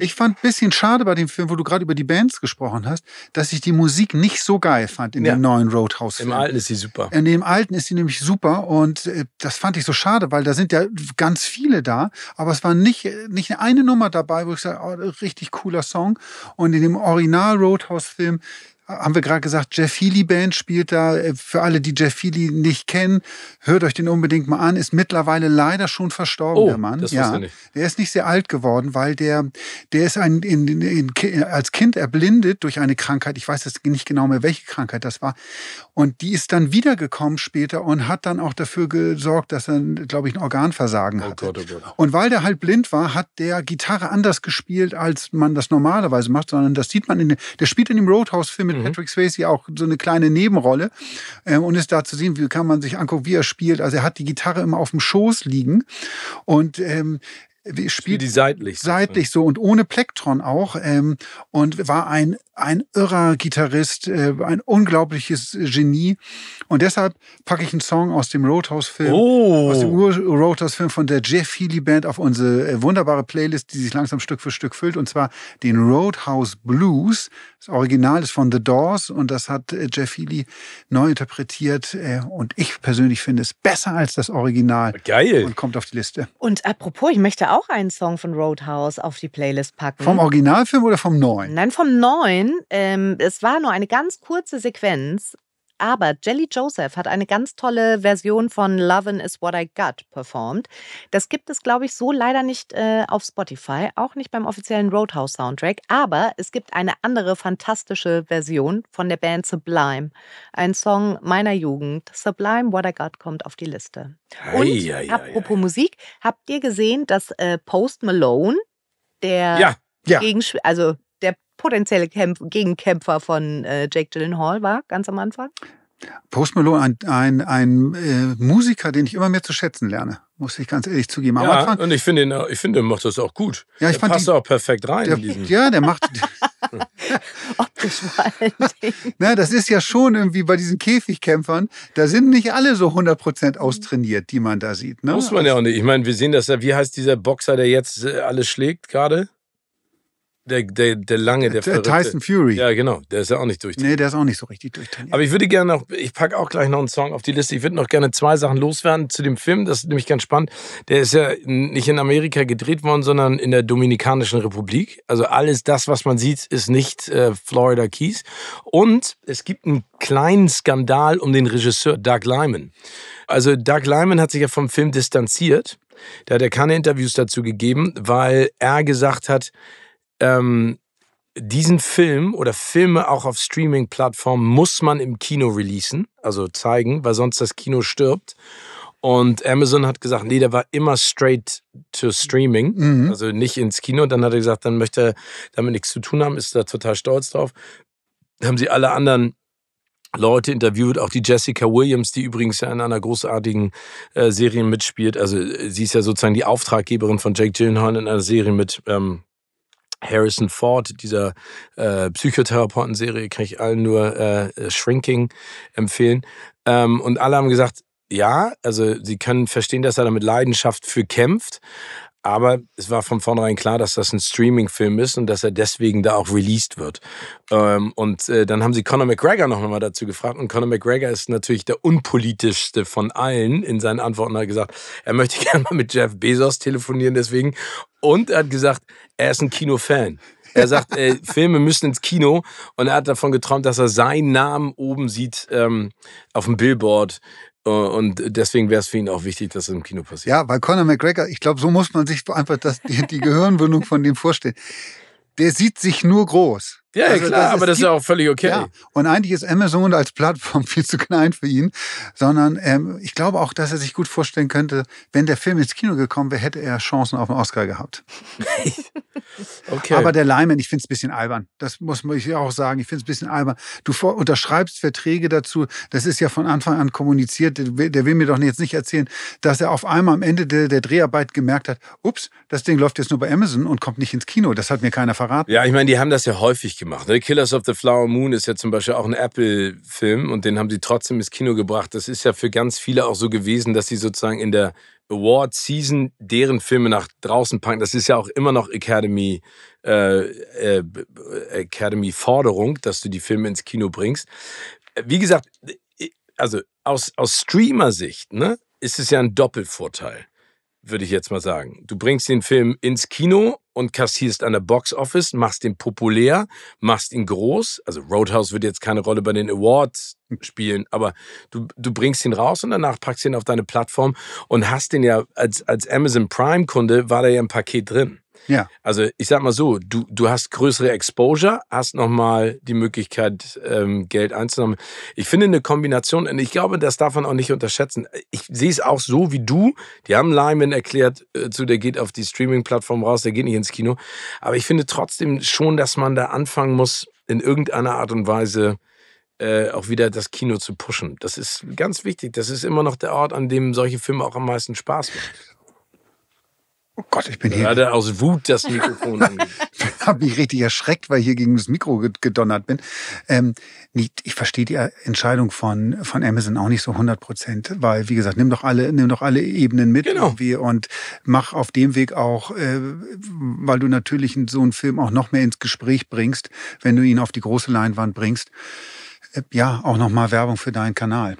Ich fand ein bisschen schade bei dem Film, wo du gerade über die Bands gesprochen hast, dass ich die Musik nicht so geil fand in ja. dem neuen Roadhouse-Film. Im alten ist sie super. In dem alten ist sie nämlich super und äh, das fand ich so schade, weil da sind ja ganz viele da, aber es war nicht, nicht eine Nummer dabei, wo ich sage, oh, richtig cooler Song. Und in dem Original Roadhouse-Film haben wir gerade gesagt, Jeff Healy Band spielt da. Äh, für alle, die Jeff Healy nicht kennen, hört euch den unbedingt mal an. Ist mittlerweile leider schon verstorben, oh, der Mann. Das ja, nicht. Der ist nicht sehr alt geworden, weil der, der ist ein, in, in, in, als Kind erblindet durch eine Krankheit. Ich weiß jetzt nicht genau mehr, welche Krankheit das war. Und die ist dann wiedergekommen später und hat dann auch dafür gesorgt, dass er, glaube ich, ein Organversagen oh hatte. Gott, oh Gott. Und weil der halt blind war, hat der Gitarre anders gespielt, als man das normalerweise macht, sondern das sieht man in, der spielt in dem Roadhouse-Film mit mhm. Patrick Swayze auch so eine kleine Nebenrolle ähm, und ist da zu sehen, wie kann man sich angucken, wie er spielt. Also er hat die Gitarre immer auf dem Schoß liegen und ähm, spielt Spiel die seitlich. Seitlich so und ohne Plektron auch. Ähm, und war ein, ein irrer Gitarrist, äh, ein unglaubliches Genie. Und deshalb packe ich einen Song aus dem Roadhouse-Film, oh. aus dem Roadhouse-Film von der Jeff Healy-Band auf unsere äh, wunderbare Playlist, die sich langsam Stück für Stück füllt. Und zwar den Roadhouse Blues. Das Original ist von The Doors und das hat äh, Jeff Healy neu interpretiert. Äh, und ich persönlich finde es besser als das Original. Geil. Und kommt auf die Liste. Und apropos, ich möchte auch auch einen Song von Roadhouse auf die Playlist packen. Vom Originalfilm oder vom neuen? Nein, vom neuen. Ähm, es war nur eine ganz kurze Sequenz, aber Jelly Joseph hat eine ganz tolle Version von Lovin' Is What I Got performt. Das gibt es, glaube ich, so leider nicht äh, auf Spotify, auch nicht beim offiziellen Roadhouse-Soundtrack. Aber es gibt eine andere fantastische Version von der Band Sublime. Ein Song meiner Jugend. Sublime What I Got kommt auf die Liste. Und ei, ei, apropos ei, Musik, habt ihr gesehen, dass äh, Post Malone, der ja, ja. Gegenspieler, also potenzielle Kämpf Gegenkämpfer von äh, Jake Gyllenhaal war, ganz am Anfang? Post Malone, ein, ein, ein äh, Musiker, den ich immer mehr zu schätzen lerne, muss ich ganz ehrlich zugeben. Am ja, Anfang, und ich finde, ich finde, er macht das auch gut. Ja, ich der fand passt die, auch perfekt rein. Der, ja, der macht. Optisch Na, das ist ja schon irgendwie bei diesen Käfigkämpfern, da sind nicht alle so 100% austrainiert, die man da sieht. Ne? Muss man ja auch nicht. Ich meine, wir sehen das ja, wie heißt dieser Boxer, der jetzt äh, alles schlägt gerade? Der, der, der lange, der, äh, der Tyson Fury. Ja, genau. Der ist ja auch nicht durchtrainiert. Nee, der ist auch nicht so richtig durchtrainiert. Aber ich würde gerne noch, ich packe auch gleich noch einen Song auf die Liste. Ich würde noch gerne zwei Sachen loswerden zu dem Film. Das ist nämlich ganz spannend. Der ist ja nicht in Amerika gedreht worden, sondern in der Dominikanischen Republik. Also alles das, was man sieht, ist nicht äh, Florida Keys. Und es gibt einen kleinen Skandal um den Regisseur Doug Lyman. Also Doug Lyman hat sich ja vom Film distanziert. Da hat er keine Interviews dazu gegeben, weil er gesagt hat, ähm, diesen Film oder Filme auch auf Streaming-Plattformen muss man im Kino releasen, also zeigen, weil sonst das Kino stirbt. Und Amazon hat gesagt, nee, der war immer straight to Streaming, mhm. also nicht ins Kino. Dann hat er gesagt, dann möchte er damit nichts zu tun haben, ist da total stolz drauf. Dann haben sie alle anderen Leute interviewt, auch die Jessica Williams, die übrigens ja in einer großartigen äh, Serie mitspielt. Also äh, sie ist ja sozusagen die Auftraggeberin von Jake Gyllenhaal in einer Serie mit ähm, Harrison Ford, dieser äh, Psychotherapeuten-Serie, kann ich allen nur äh, äh, Shrinking empfehlen. Ähm, und alle haben gesagt, ja, also sie können verstehen, dass er damit Leidenschaft für kämpft, aber es war von vornherein klar, dass das ein Streaming-Film ist und dass er deswegen da auch released wird. Ähm, und äh, dann haben sie Conor McGregor noch mal dazu gefragt. Und Conor McGregor ist natürlich der unpolitischste von allen in seinen Antworten. Er hat gesagt, er möchte gerne mal mit Jeff Bezos telefonieren deswegen. Und er hat gesagt, er ist ein Kinofan. Er sagt, äh, Filme müssen ins Kino und er hat davon geträumt, dass er seinen Namen oben sieht ähm, auf dem Billboard äh, und deswegen wäre es für ihn auch wichtig, dass es im Kino passiert. Ja, bei Conor McGregor, ich glaube, so muss man sich einfach das, die, die Gehirnwindung von dem vorstellen. Der sieht sich nur groß. Ja, also klar, das, aber das ist ja auch völlig okay. Ja. Und eigentlich ist Amazon als Plattform viel zu klein für ihn, sondern ähm, ich glaube auch, dass er sich gut vorstellen könnte, wenn der Film ins Kino gekommen wäre, hätte er Chancen auf einen Oscar gehabt. okay. Aber der Lyman, ich finde es ein bisschen albern. Das muss ich auch sagen. Ich finde es ein bisschen albern. Du unterschreibst Verträge dazu. Das ist ja von Anfang an kommuniziert. Der will, der will mir doch jetzt nicht erzählen, dass er auf einmal am Ende der, der Dreharbeit gemerkt hat, ups, das Ding läuft jetzt nur bei Amazon und kommt nicht ins Kino. Das hat mir keiner verraten. Ja, ich meine, die haben das ja häufig gemacht. Ne? Killers of the Flower Moon ist ja zum Beispiel auch ein Apple-Film und den haben sie trotzdem ins Kino gebracht. Das ist ja für ganz viele auch so gewesen, dass sie sozusagen in der Award-Season deren Filme nach draußen packen. Das ist ja auch immer noch Academy, äh, äh, äh Academy-Forderung, dass du die Filme ins Kino bringst. Wie gesagt, also aus, aus Streamer-Sicht ne, ist es ja ein Doppelvorteil, würde ich jetzt mal sagen. Du bringst den Film ins Kino und kassierst an der Box Office, machst den populär, machst ihn groß. Also Roadhouse wird jetzt keine Rolle bei den Awards hm. spielen, aber du, du bringst ihn raus und danach packst ihn auf deine Plattform und hast den ja als, als Amazon Prime Kunde war da ja ein Paket drin. Ja. Also ich sag mal so, du, du hast größere Exposure, hast nochmal die Möglichkeit, ähm, Geld einzunehmen. Ich finde eine Kombination, und ich glaube, das darf man auch nicht unterschätzen. Ich sehe es auch so wie du. Die haben Lyman erklärt, äh, zu der geht auf die Streaming-Plattform raus, der geht nicht ins Kino. Aber ich finde trotzdem schon, dass man da anfangen muss, in irgendeiner Art und Weise äh, auch wieder das Kino zu pushen. Das ist ganz wichtig. Das ist immer noch der Ort, an dem solche Filme auch am meisten Spaß machen. Oh Gott, ich bin hier. Gerade aus Wut das Mikrofon. habe mich richtig erschreckt, weil ich hier gegen das Mikro gedonnert bin. Ähm, ich verstehe die Entscheidung von, von Amazon auch nicht so 100 Prozent, weil, wie gesagt, nimm doch alle, nimm doch alle Ebenen mit genau. irgendwie und mach auf dem Weg auch, äh, weil du natürlich so einen Film auch noch mehr ins Gespräch bringst, wenn du ihn auf die große Leinwand bringst. Äh, ja, auch nochmal Werbung für deinen Kanal.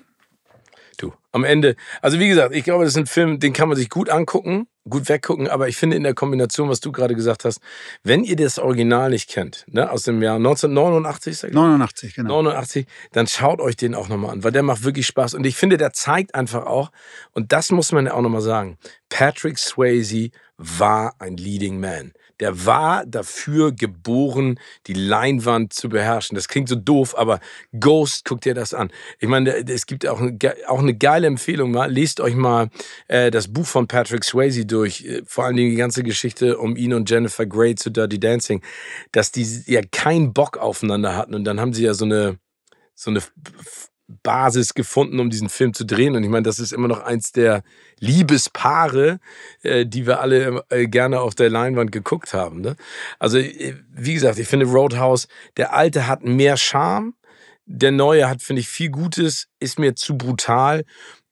Du, am Ende, also wie gesagt, ich glaube, das ist ein Film, den kann man sich gut angucken, gut weggucken, aber ich finde in der Kombination, was du gerade gesagt hast, wenn ihr das Original nicht kennt, ne, aus dem Jahr 1989, 89, genau. 89, dann schaut euch den auch nochmal an, weil der macht wirklich Spaß und ich finde, der zeigt einfach auch, und das muss man ja auch nochmal sagen, Patrick Swayze war ein Leading Man der war dafür geboren, die Leinwand zu beherrschen. Das klingt so doof, aber Ghost, guckt dir das an. Ich meine, es gibt auch, auch eine geile Empfehlung. Lest euch mal äh, das Buch von Patrick Swayze durch. Äh, vor allen Dingen die ganze Geschichte um ihn und Jennifer Grey zu Dirty Dancing. Dass die ja keinen Bock aufeinander hatten. Und dann haben sie ja so eine, so eine Basis gefunden, um diesen Film zu drehen. Und ich meine, das ist immer noch eins der Liebespaare, äh, die wir alle äh, gerne auf der Leinwand geguckt haben. Ne? Also, äh, wie gesagt, ich finde Roadhouse, der alte hat mehr Charme. Der neue hat, finde ich, viel Gutes, ist mir zu brutal.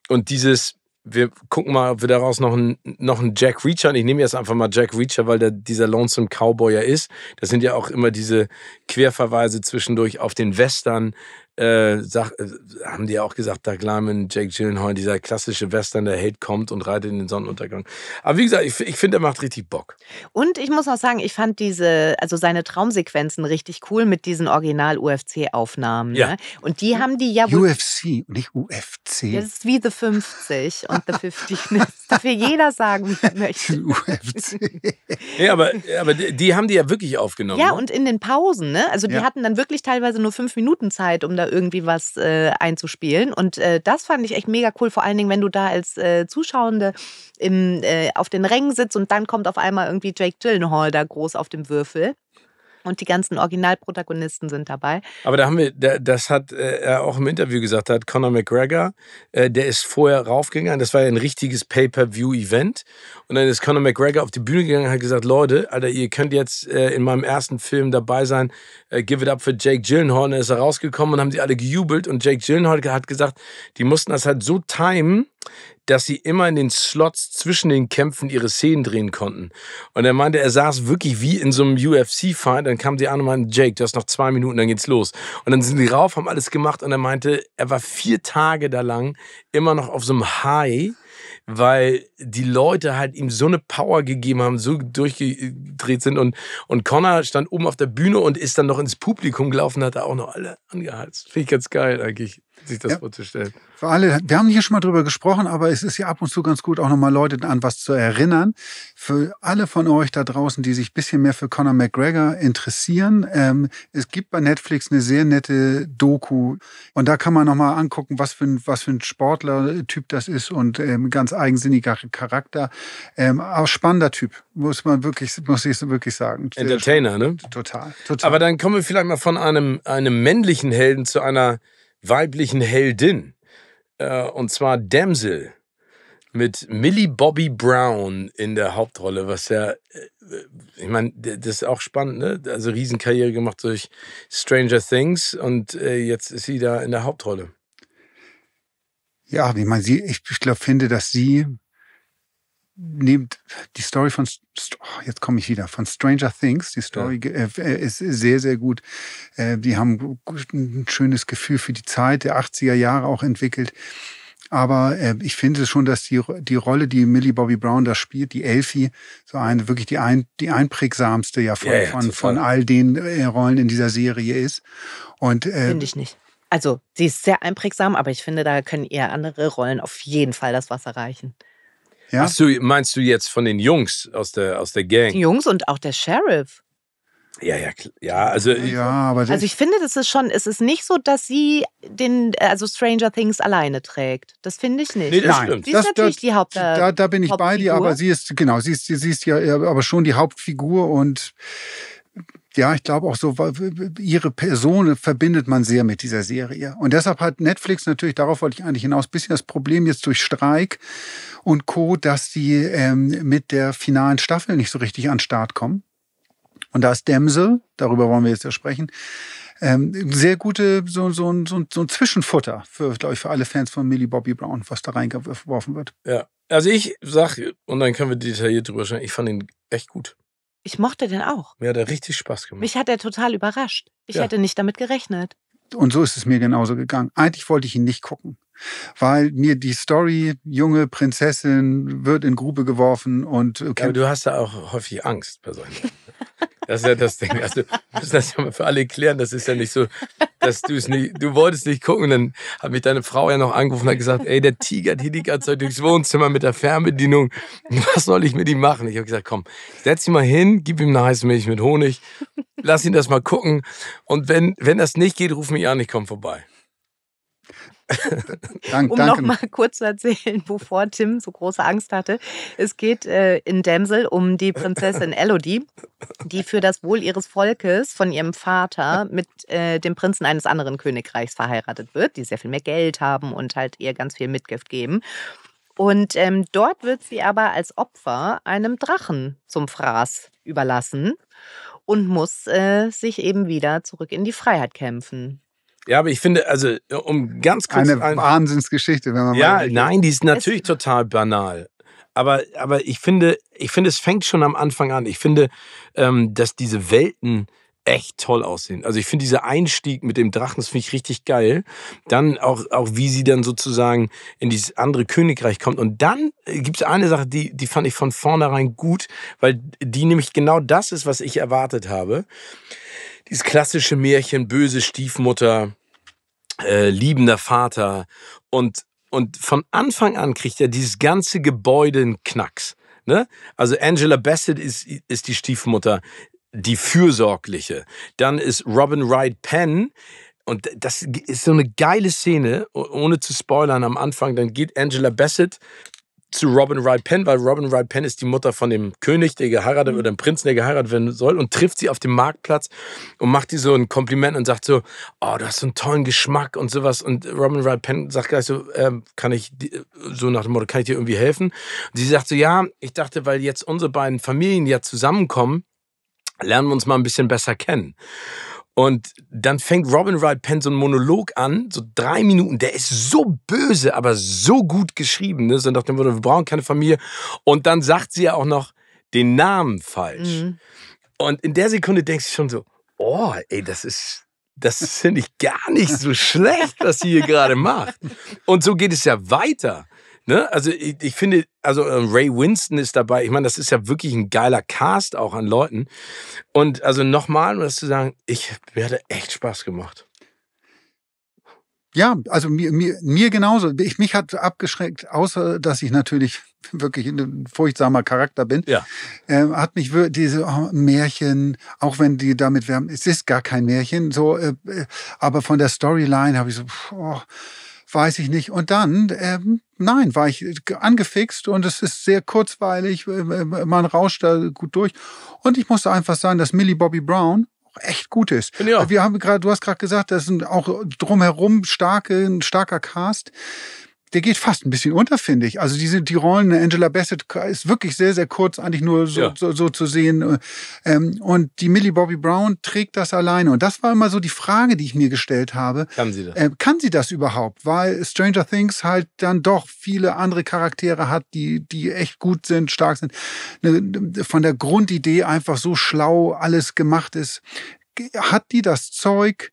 Und dieses, wir gucken mal, ob wir daraus noch einen, noch einen Jack Reacher, und ich nehme jetzt einfach mal Jack Reacher, weil der, dieser Lonesome Cowboy ja ist. Das sind ja auch immer diese Querverweise zwischendurch auf den Western, äh, sag, äh, haben die ja auch gesagt, Doug Lyman, Jake Gyllenhaal, dieser klassische Western, der Held kommt und reitet in den Sonnenuntergang. Aber wie gesagt, ich, ich finde, er macht richtig Bock. Und ich muss auch sagen, ich fand diese, also seine Traumsequenzen richtig cool mit diesen Original-UFC-Aufnahmen. Ja. Ne? Und die haben die ja... UFC, nicht UFC. Das ist wie The 50 und The 50. Das darf jeder sagen, wie er möchte. UFC. ja, aber, aber die, die, haben die ja wirklich aufgenommen. Ja, ne? und in den Pausen. Ne? Also die ja. hatten dann wirklich teilweise nur fünf Minuten Zeit, um da irgendwie was äh, einzuspielen. Und äh, das fand ich echt mega cool, vor allen Dingen, wenn du da als äh, Zuschauende im, äh, auf den Rängen sitzt und dann kommt auf einmal irgendwie Jake Gyllenhaal da groß auf dem Würfel und die ganzen Originalprotagonisten sind dabei. Aber da haben wir, das hat äh, er auch im Interview gesagt, hat Conor McGregor, äh, der ist vorher raufgegangen, das war ja ein richtiges Pay-per-View-Event. Und dann ist Conor McGregor auf die Bühne gegangen und hat gesagt, Leute, Alter, ihr könnt jetzt äh, in meinem ersten Film dabei sein, Give It Up für Jake Gyllenhaal. dann ist er rausgekommen und haben sie alle gejubelt und Jake Gyllenhaal hat gesagt, die mussten das halt so timen, dass sie immer in den Slots zwischen den Kämpfen ihre Szenen drehen konnten. Und er meinte, er saß wirklich wie in so einem UFC-Fight. Dann kam sie an und meinte, Jake, du hast noch zwei Minuten, dann geht's los. Und dann sind sie rauf, haben alles gemacht. Und er meinte, er war vier Tage da lang immer noch auf so einem High, weil die Leute halt ihm so eine Power gegeben haben, so durchgedreht sind. Und, und Connor stand oben auf der Bühne und ist dann noch ins Publikum gelaufen, hat da auch noch alle angeheizt. Finde ich ganz geil eigentlich sich das ja. vorzustellen. Für alle, wir haben hier schon mal drüber gesprochen, aber es ist ja ab und zu ganz gut, auch nochmal Leute an was zu erinnern. Für alle von euch da draußen, die sich ein bisschen mehr für Conor McGregor interessieren, ähm, es gibt bei Netflix eine sehr nette Doku und da kann man nochmal angucken, was für ein, was für ein Sportlertyp das ist und ähm, ganz eigensinniger Charakter. Ähm, auch spannender Typ, muss man wirklich, muss ich wirklich sagen. Entertainer, ne? Total, total. Aber dann kommen wir vielleicht mal von einem, einem männlichen Helden zu einer weiblichen Heldin, äh, und zwar Damsel mit Millie Bobby Brown in der Hauptrolle, was ja, äh, äh, ich meine, das ist auch spannend, ne? Also Riesenkarriere gemacht durch Stranger Things und jetzt ist sie da in der Hauptrolle. Ja, ich meine, ich, ich glaube, finde, dass sie nehmt die Story von, oh, jetzt komme ich wieder, von Stranger Things. Die Story ja. Äh, äh, ist sehr, sehr gut. Äh, die haben ein schönes Gefühl für die Zeit der 80er Jahre auch entwickelt. Aber äh, ich finde schon, dass die, die Rolle, die Millie Bobby Brown da spielt, die Elfie, so eine wirklich die, ein, die einprägsamste ja von, ja, ja, von, von, all den äh, Rollen in dieser Serie ist. Und äh, finde ich nicht. Also sie ist sehr einprägsam, aber ich finde, da können eher andere Rollen auf jeden Fall das Wasser reichen. Ja? Ach, du, meinst du jetzt von den Jungs aus der, aus der Gang? Die Jungs und auch der Sheriff. Ja, ja, ja, also ja, aber also ich finde, das ist schon, es ist nicht so, dass sie den also Stranger Things alleine trägt. Das finde ich nicht. Nee, das Nein, stimmt. Sie ist natürlich das, die Haupt da, da bin ich bei dir, aber sie ist genau, sie ist sie ist ja aber schon die Hauptfigur und ja, ich glaube auch so, ihre Person verbindet man sehr mit dieser Serie. Und deshalb hat Netflix natürlich, darauf wollte ich eigentlich hinaus, ein bisschen das Problem jetzt durch Streik und Co., dass sie ähm, mit der finalen Staffel nicht so richtig an den Start kommen. Und da ist Damsel, darüber wollen wir jetzt ja sprechen, ähm, sehr gute, so, so, so, so ein Zwischenfutter für, glaube ich, für alle Fans von Millie Bobby Brown, was da reingeworfen wird. Ja, also ich sage, und dann können wir detailliert drüber sprechen, ich fand ihn echt gut. Ich mochte den auch. Mir hat er richtig Spaß gemacht. Mich hat er total überrascht. Ich ja. hätte nicht damit gerechnet. Und so ist es mir genauso gegangen. Eigentlich wollte ich ihn nicht gucken weil mir die Story, junge Prinzessin wird in Grube geworfen und. Äh, ja, aber du hast ja auch häufig Angst bei solchen. Das ist ja das Ding. Also, du das ja mal für alle klären. Das ist ja nicht so, dass du es nicht, du wolltest nicht gucken. Dann hat mich deine Frau ja noch angerufen und hat gesagt, ey, der Tiger, die liegt gerade durchs Wohnzimmer mit der Fernbedienung. Was soll ich mit ihm machen? Ich habe gesagt, komm, setz ihn mal hin, gib ihm eine heiße Milch mit Honig, lass ihn das mal gucken. Und wenn, wenn das nicht geht, ruf mich an, ich komme vorbei. Dank, um nochmal kurz zu erzählen, wovor Tim so große Angst hatte. Es geht äh, in Damsel um die Prinzessin Elodie, die für das Wohl ihres Volkes von ihrem Vater mit äh, dem Prinzen eines anderen Königreichs verheiratet wird, die sehr viel mehr Geld haben und halt ihr ganz viel Mitgift geben. Und ähm, dort wird sie aber als Opfer einem Drachen zum Fraß überlassen und muss äh, sich eben wieder zurück in die Freiheit kämpfen. Ja, aber ich finde, also um ganz kurz eine ein, Wahnsinnsgeschichte, wenn man ja, mal. Ja, nein, die ist natürlich es total banal. Aber, aber ich finde, ich finde, es fängt schon am Anfang an. Ich finde, ähm, dass diese Welten echt toll aussehen. Also ich finde dieser Einstieg mit dem Drachen, das finde ich richtig geil. Dann auch, auch wie sie dann sozusagen in dieses andere Königreich kommt. Und dann äh, gibt es eine Sache, die, die fand ich von vornherein gut, weil die nämlich genau das ist, was ich erwartet habe dieses klassische Märchen, böse Stiefmutter, äh, liebender Vater. Und, und von Anfang an kriegt er dieses ganze Gebäude einen Knacks. Ne? Also Angela Bassett ist, ist die Stiefmutter, die Fürsorgliche. Dann ist Robin Wright Penn. Und das ist so eine geile Szene, ohne zu spoilern am Anfang. Dann geht Angela Bassett zu Robin Wright Penn, weil Robin Wright Penn ist die Mutter von dem König, der geheiratet mhm. oder dem Prinzen, der geheiratet werden soll und trifft sie auf dem Marktplatz und macht ihr so ein Kompliment und sagt so, oh, du hast so einen tollen Geschmack und sowas und Robin Wright Penn sagt gleich so, ähm, kann ich, so nach dem Motto, kann ich dir irgendwie helfen? Und sie sagt so, ja, ich dachte, weil jetzt unsere beiden Familien ja zusammenkommen, lernen wir uns mal ein bisschen besser kennen. Und dann fängt Robin Wright Penn so einen Monolog an, so drei Minuten. Der ist so böse, aber so gut geschrieben. Ne? So nach dem Motto, wir brauchen keine Familie. Und dann sagt sie ja auch noch den Namen falsch. Mhm. Und in der Sekunde denkst du schon so, oh, ey, das ist, das finde ich gar nicht so schlecht, was sie hier gerade macht. Und so geht es ja weiter. Ne? Also ich, ich, finde, also ähm, Ray Winston ist dabei. Ich meine, das ist ja wirklich ein geiler Cast auch an Leuten. Und also nochmal, um das zu sagen, ich werde echt Spaß gemacht. Ja, also mir, mir, mir genauso. Ich, mich hat abgeschreckt, außer dass ich natürlich wirklich ein furchtsamer Charakter bin. Ja. Äh, hat mich diese oh, Märchen, auch wenn die damit werben, es ist gar kein Märchen, so, äh, äh aber von der Storyline habe ich so, oh, weiß ich nicht. Und dann, ähm, nein, war ich angefixt und es ist sehr kurzweilig, man rauscht da gut durch. Und ich musste einfach sagen, dass Millie Bobby Brown echt gut ist. Ja. Wir haben gerade, du hast gerade gesagt, das sind auch drumherum starke, ein starker Cast der geht fast ein bisschen unter, finde ich. Also diese, die Rollen, ne, Angela Bassett ist wirklich sehr, sehr kurz, eigentlich nur so, ja. so, so, zu sehen. Äh, ähm, und die Millie Bobby Brown trägt das alleine. Und das war immer so die Frage, die ich mir gestellt habe. Kann sie das? Äh, kann sie das überhaupt? Weil Stranger Things halt dann doch viele andere Charaktere hat, die, die echt gut sind, stark sind. Ne, von der Grundidee einfach so schlau alles gemacht ist. Hat die das Zeug?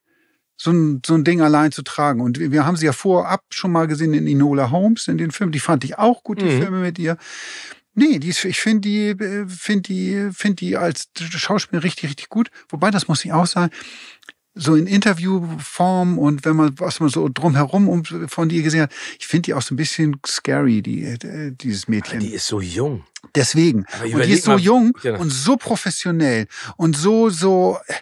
so ein, so ein Ding allein zu tragen. Und wir haben sie ja vorab schon mal gesehen in Enola Holmes, in den Filmen. Die fand ich auch gut, die mhm. Filme mit ihr. Nee, die ist, ich finde die, äh, finde die, finde die als Schauspieler richtig, richtig gut. Wobei, das muss ich auch sagen, so in Interviewform und wenn man, was man so drumherum um, von dir gesehen hat, ich finde die auch so ein bisschen scary, die, äh, dieses Mädchen. Aber die ist so jung. Deswegen. Und die ist so jung genau. und so professionell und so, so, äh,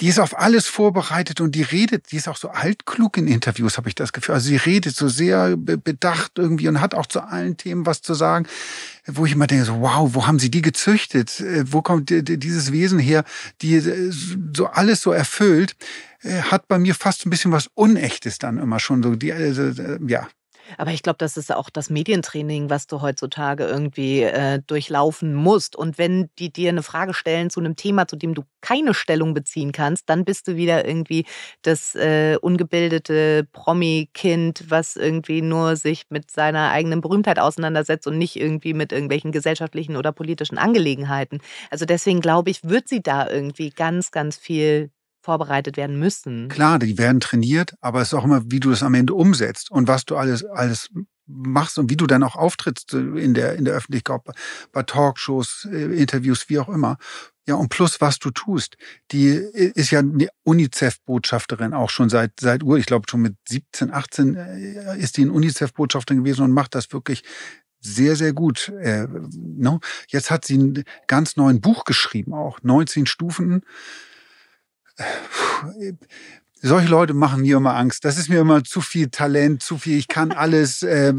die ist auf alles vorbereitet und die redet, die ist auch so altklug in Interviews, habe ich das Gefühl. Also sie redet so sehr bedacht irgendwie und hat auch zu allen Themen was zu sagen, wo ich immer denke, so, wow, wo haben sie die gezüchtet? Äh, wo kommt dieses Wesen her, die äh, so alles so erfüllt? Äh, hat bei mir fast ein bisschen was Unechtes dann immer schon so. Die, ja, aber ich glaube, das ist auch das Medientraining, was du heutzutage irgendwie äh, durchlaufen musst. Und wenn die dir eine Frage stellen zu einem Thema, zu dem du keine Stellung beziehen kannst, dann bist du wieder irgendwie das äh, ungebildete Promi-Kind, was irgendwie nur sich mit seiner eigenen Berühmtheit auseinandersetzt und nicht irgendwie mit irgendwelchen gesellschaftlichen oder politischen Angelegenheiten. Also deswegen glaube ich, wird sie da irgendwie ganz, ganz viel vorbereitet werden müssen. Klar, die werden trainiert, aber es ist auch immer, wie du das am Ende umsetzt und was du alles, alles machst und wie du dann auch auftrittst äh, in der, in der Öffentlichkeit, bei Talkshows, äh, Interviews, wie auch immer. Ja, und plus, was du tust. Die äh, ist ja eine UNICEF-Botschafterin auch schon seit, seit Uhr. Ich glaube, schon mit 17, 18 ist die eine UNICEF-Botschafterin gewesen und macht das wirklich sehr, sehr gut. Ne? Jetzt hat sie einen ganz neuen Buch geschrieben auch. 19 Stufen solche Leute machen mir immer Angst. Das ist mir immer zu viel Talent, zu viel, ich kann alles. Äh,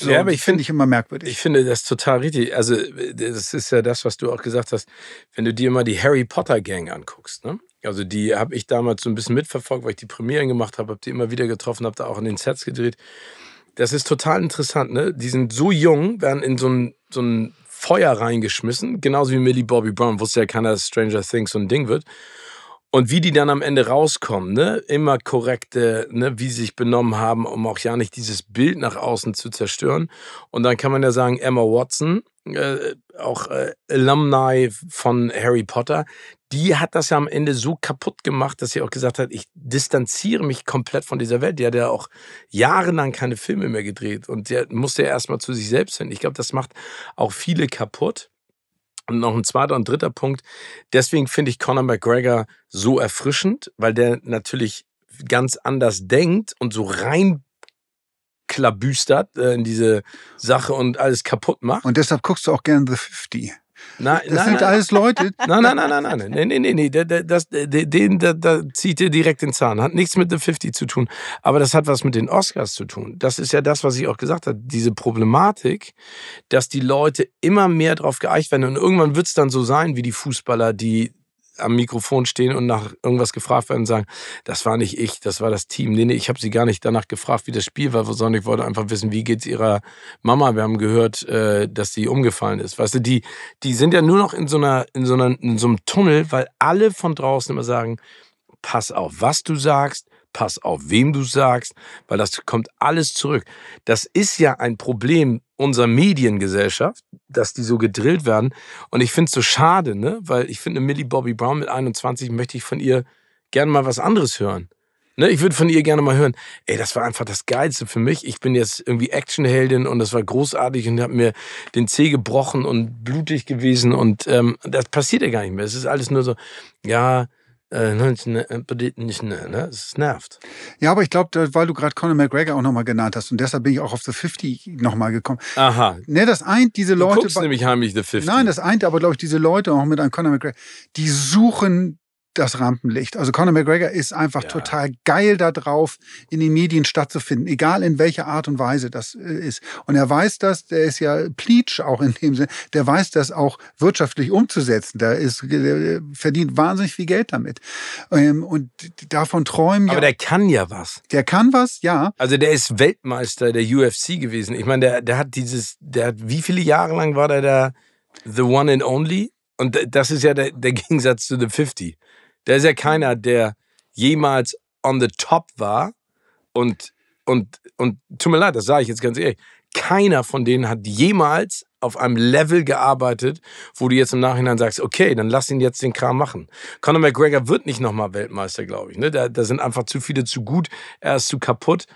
so. Ja, aber ich finde ich immer merkwürdig. Ich finde das total richtig. Also, äh, das ist ja das, was du auch gesagt hast. Wenn du dir mal die Harry Potter Gang anguckst, ne? Also, die habe ich damals so ein bisschen mitverfolgt, weil ich die Premieren gemacht habe, habe die immer wieder getroffen, habe da auch in den Sets gedreht. Das ist total interessant, ne? Die sind so jung, werden in so ein, so ein Feuer reingeschmissen, genauso wie Millie Bobby Brown. Wusste ja keiner, dass Stranger Things so ein Ding wird. Und wie die dann am Ende rauskommen, ne? immer korrekte, ne? wie sie sich benommen haben, um auch ja nicht dieses Bild nach außen zu zerstören. Und dann kann man ja sagen, Emma Watson, äh, auch äh, Alumni von Harry Potter, die hat das ja am Ende so kaputt gemacht, dass sie auch gesagt hat, ich distanziere mich komplett von dieser Welt. Die hat ja auch jahrelang keine Filme mehr gedreht und der musste ja erstmal zu sich selbst hin. Ich glaube, das macht auch viele kaputt. Und noch ein zweiter und dritter Punkt. Deswegen finde ich Conor McGregor so erfrischend, weil der natürlich ganz anders denkt und so rein klabüstert äh, in diese Sache und alles kaputt macht. Und deshalb guckst du auch gerne The 50. Nein, das nein, sind nein. alles Leute. Nein, nein, nein, nein, nein. Nee, nee, nee, nee. Das, den, da, zieht ihr direkt den Zahn. Hat nichts mit The 50 zu tun. Aber das hat was mit den Oscars zu tun. Das ist ja das, was ich auch gesagt habe. Diese Problematik, dass die Leute immer mehr drauf geeicht werden. Und irgendwann wird es dann so sein, wie die Fußballer, die am Mikrofon stehen und nach irgendwas gefragt werden und sagen, das war nicht ich, das war das Team. Nee, nee, ich habe sie gar nicht danach gefragt, wie das Spiel war, sondern ich wollte einfach wissen, wie geht's ihrer Mama? Wir haben gehört, äh, dass sie umgefallen ist. Weißt du, die, die sind ja nur noch in so, einer, in, so einer, in so einem Tunnel, weil alle von draußen immer sagen, pass auf, was du sagst, pass auf, wem du sagst, weil das kommt alles zurück. Das ist ja ein Problem unserer Mediengesellschaft, dass die so gedrillt werden. Und ich finde es so schade, ne? weil ich finde, Millie Bobby Brown mit 21 möchte ich von ihr gerne mal was anderes hören. Ne, ich würde von ihr gerne mal hören. Ey, das war einfach das Geilste für mich. Ich bin jetzt irgendwie Actionheldin und das war großartig und hab mir den Zeh gebrochen und blutig gewesen und ähm, das passiert ja gar nicht mehr. Es ist alles nur so, ja, äh, äh, nicht, ne? Es nervt. Ja, aber ich glaube, weil du gerade Conor McGregor auch nochmal genannt hast und deshalb bin ich auch auf The 50 nochmal gekommen. Aha. Ne, das eint diese Leute. Du guckst nämlich heimlich The 50. Nein, das eint aber, glaube ich, diese Leute auch mit einem Conor McGregor. Die suchen das Rampenlicht. Also Conor McGregor ist einfach ja. total geil da drauf, in den Medien stattzufinden, egal in welcher Art und Weise das äh, ist. Und er weiß das, der ist ja Pleach auch in dem Sinne, der weiß das auch wirtschaftlich umzusetzen. Der, ist, der äh, verdient wahnsinnig viel Geld damit. Ähm, und davon träumen Aber der kann ja was. Der kann was, ja. Also der ist Weltmeister der UFC gewesen. Ich meine, der, der hat dieses, der hat, wie viele Jahre lang war der da The One and Only? Und das ist ja der, der Gegensatz zu The 50. Der ist ja keiner, der jemals on the top war. Und, und, und tut mir leid, das sage ich jetzt ganz ehrlich. Keiner von denen hat jemals auf einem Level gearbeitet, wo du jetzt im Nachhinein sagst, okay, dann lass ihn jetzt den Kram machen. Conor McGregor wird nicht nochmal Weltmeister, glaube ich. Ne? Da, da sind einfach zu viele zu gut, er ist zu kaputt.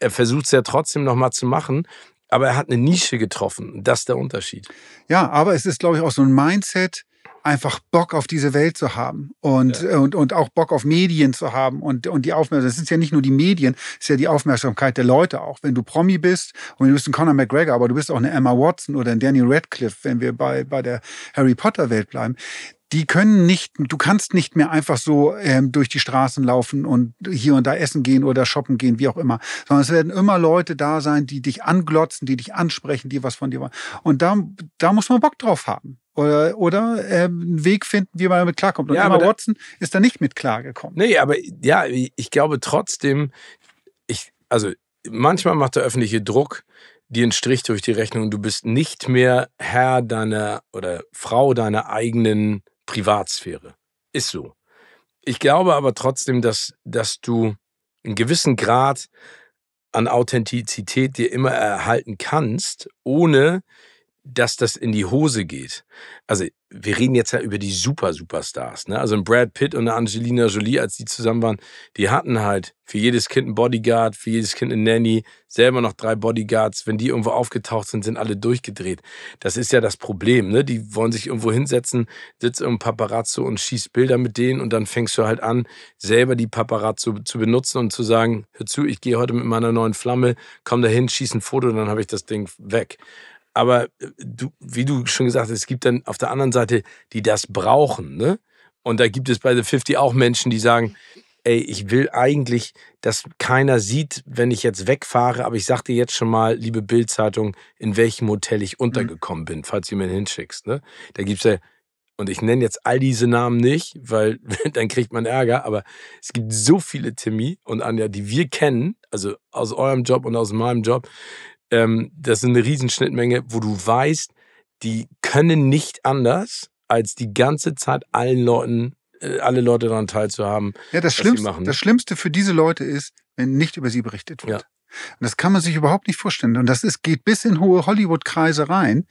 Er versucht es ja trotzdem nochmal zu machen aber er hat eine Nische getroffen. Das ist der Unterschied. Ja, aber es ist, glaube ich, auch so ein Mindset, einfach Bock auf diese Welt zu haben und, ja. und, und auch Bock auf Medien zu haben und, und die Aufmerksamkeit. Das sind ja nicht nur die Medien, es ist ja die Aufmerksamkeit der Leute auch. Wenn du Promi bist und du bist ein Conor McGregor, aber du bist auch eine Emma Watson oder ein Daniel Radcliffe, wenn wir bei, bei der Harry Potter Welt bleiben, die können nicht, du kannst nicht mehr einfach so ähm, durch die Straßen laufen und hier und da essen gehen oder shoppen gehen, wie auch immer, sondern es werden immer Leute da sein, die dich anglotzen, die dich ansprechen, die was von dir wollen. Und da, da muss man Bock drauf haben. Oder, oder äh, einen Weg finden, wie man damit klarkommt. Und ja, Emma da, Watson ist da nicht mit klargekommen. Nee, aber ja, ich glaube trotzdem, ich, also manchmal macht der öffentliche Druck dir einen Strich durch die Rechnung. Du bist nicht mehr Herr deiner oder Frau deiner eigenen Privatsphäre. Ist so. Ich glaube aber trotzdem, dass, dass du einen gewissen Grad an Authentizität dir immer erhalten kannst, ohne dass das in die Hose geht. Also wir reden jetzt ja über die super Superstars, ne? Also ein Brad Pitt und eine Angelina Jolie, als die zusammen waren, die hatten halt für jedes Kind einen Bodyguard, für jedes Kind einen Nanny, selber noch drei Bodyguards. Wenn die irgendwo aufgetaucht sind, sind alle durchgedreht. Das ist ja das Problem, ne? Die wollen sich irgendwo hinsetzen, sitzt im Paparazzo und schießt Bilder mit denen und dann fängst du halt an, selber die Paparazzo zu benutzen und zu sagen, hör zu, ich gehe heute mit meiner neuen Flamme, komm dahin, schieß ein Foto, und dann habe ich das Ding weg aber äh, du, wie du schon gesagt hast, es gibt dann auf der anderen Seite, die das brauchen. Ne? Und da gibt es bei The 50 auch Menschen, die sagen, ey, ich will eigentlich, dass keiner sieht, wenn ich jetzt wegfahre, aber ich sag dir jetzt schon mal, liebe Bildzeitung, in welchem Hotel ich untergekommen bin, falls du mir hinschickst. Ne? Da gibt es ja, und ich nenne jetzt all diese Namen nicht, weil dann kriegt man Ärger, aber es gibt so viele Timmy und Anja, die wir kennen, also aus eurem Job und aus meinem Job, ähm, das sind eine Riesenschnittmenge, wo du weißt, die können nicht anders, als die ganze Zeit allen Leuten, äh, alle Leute daran teilzuhaben. Ja, das, Schlimmste, das Schlimmste für diese Leute ist, wenn nicht über sie berichtet wird. Ja. Und das kann man sich überhaupt nicht vorstellen. Und das ist, geht bis in hohe Hollywood-Kreise rein.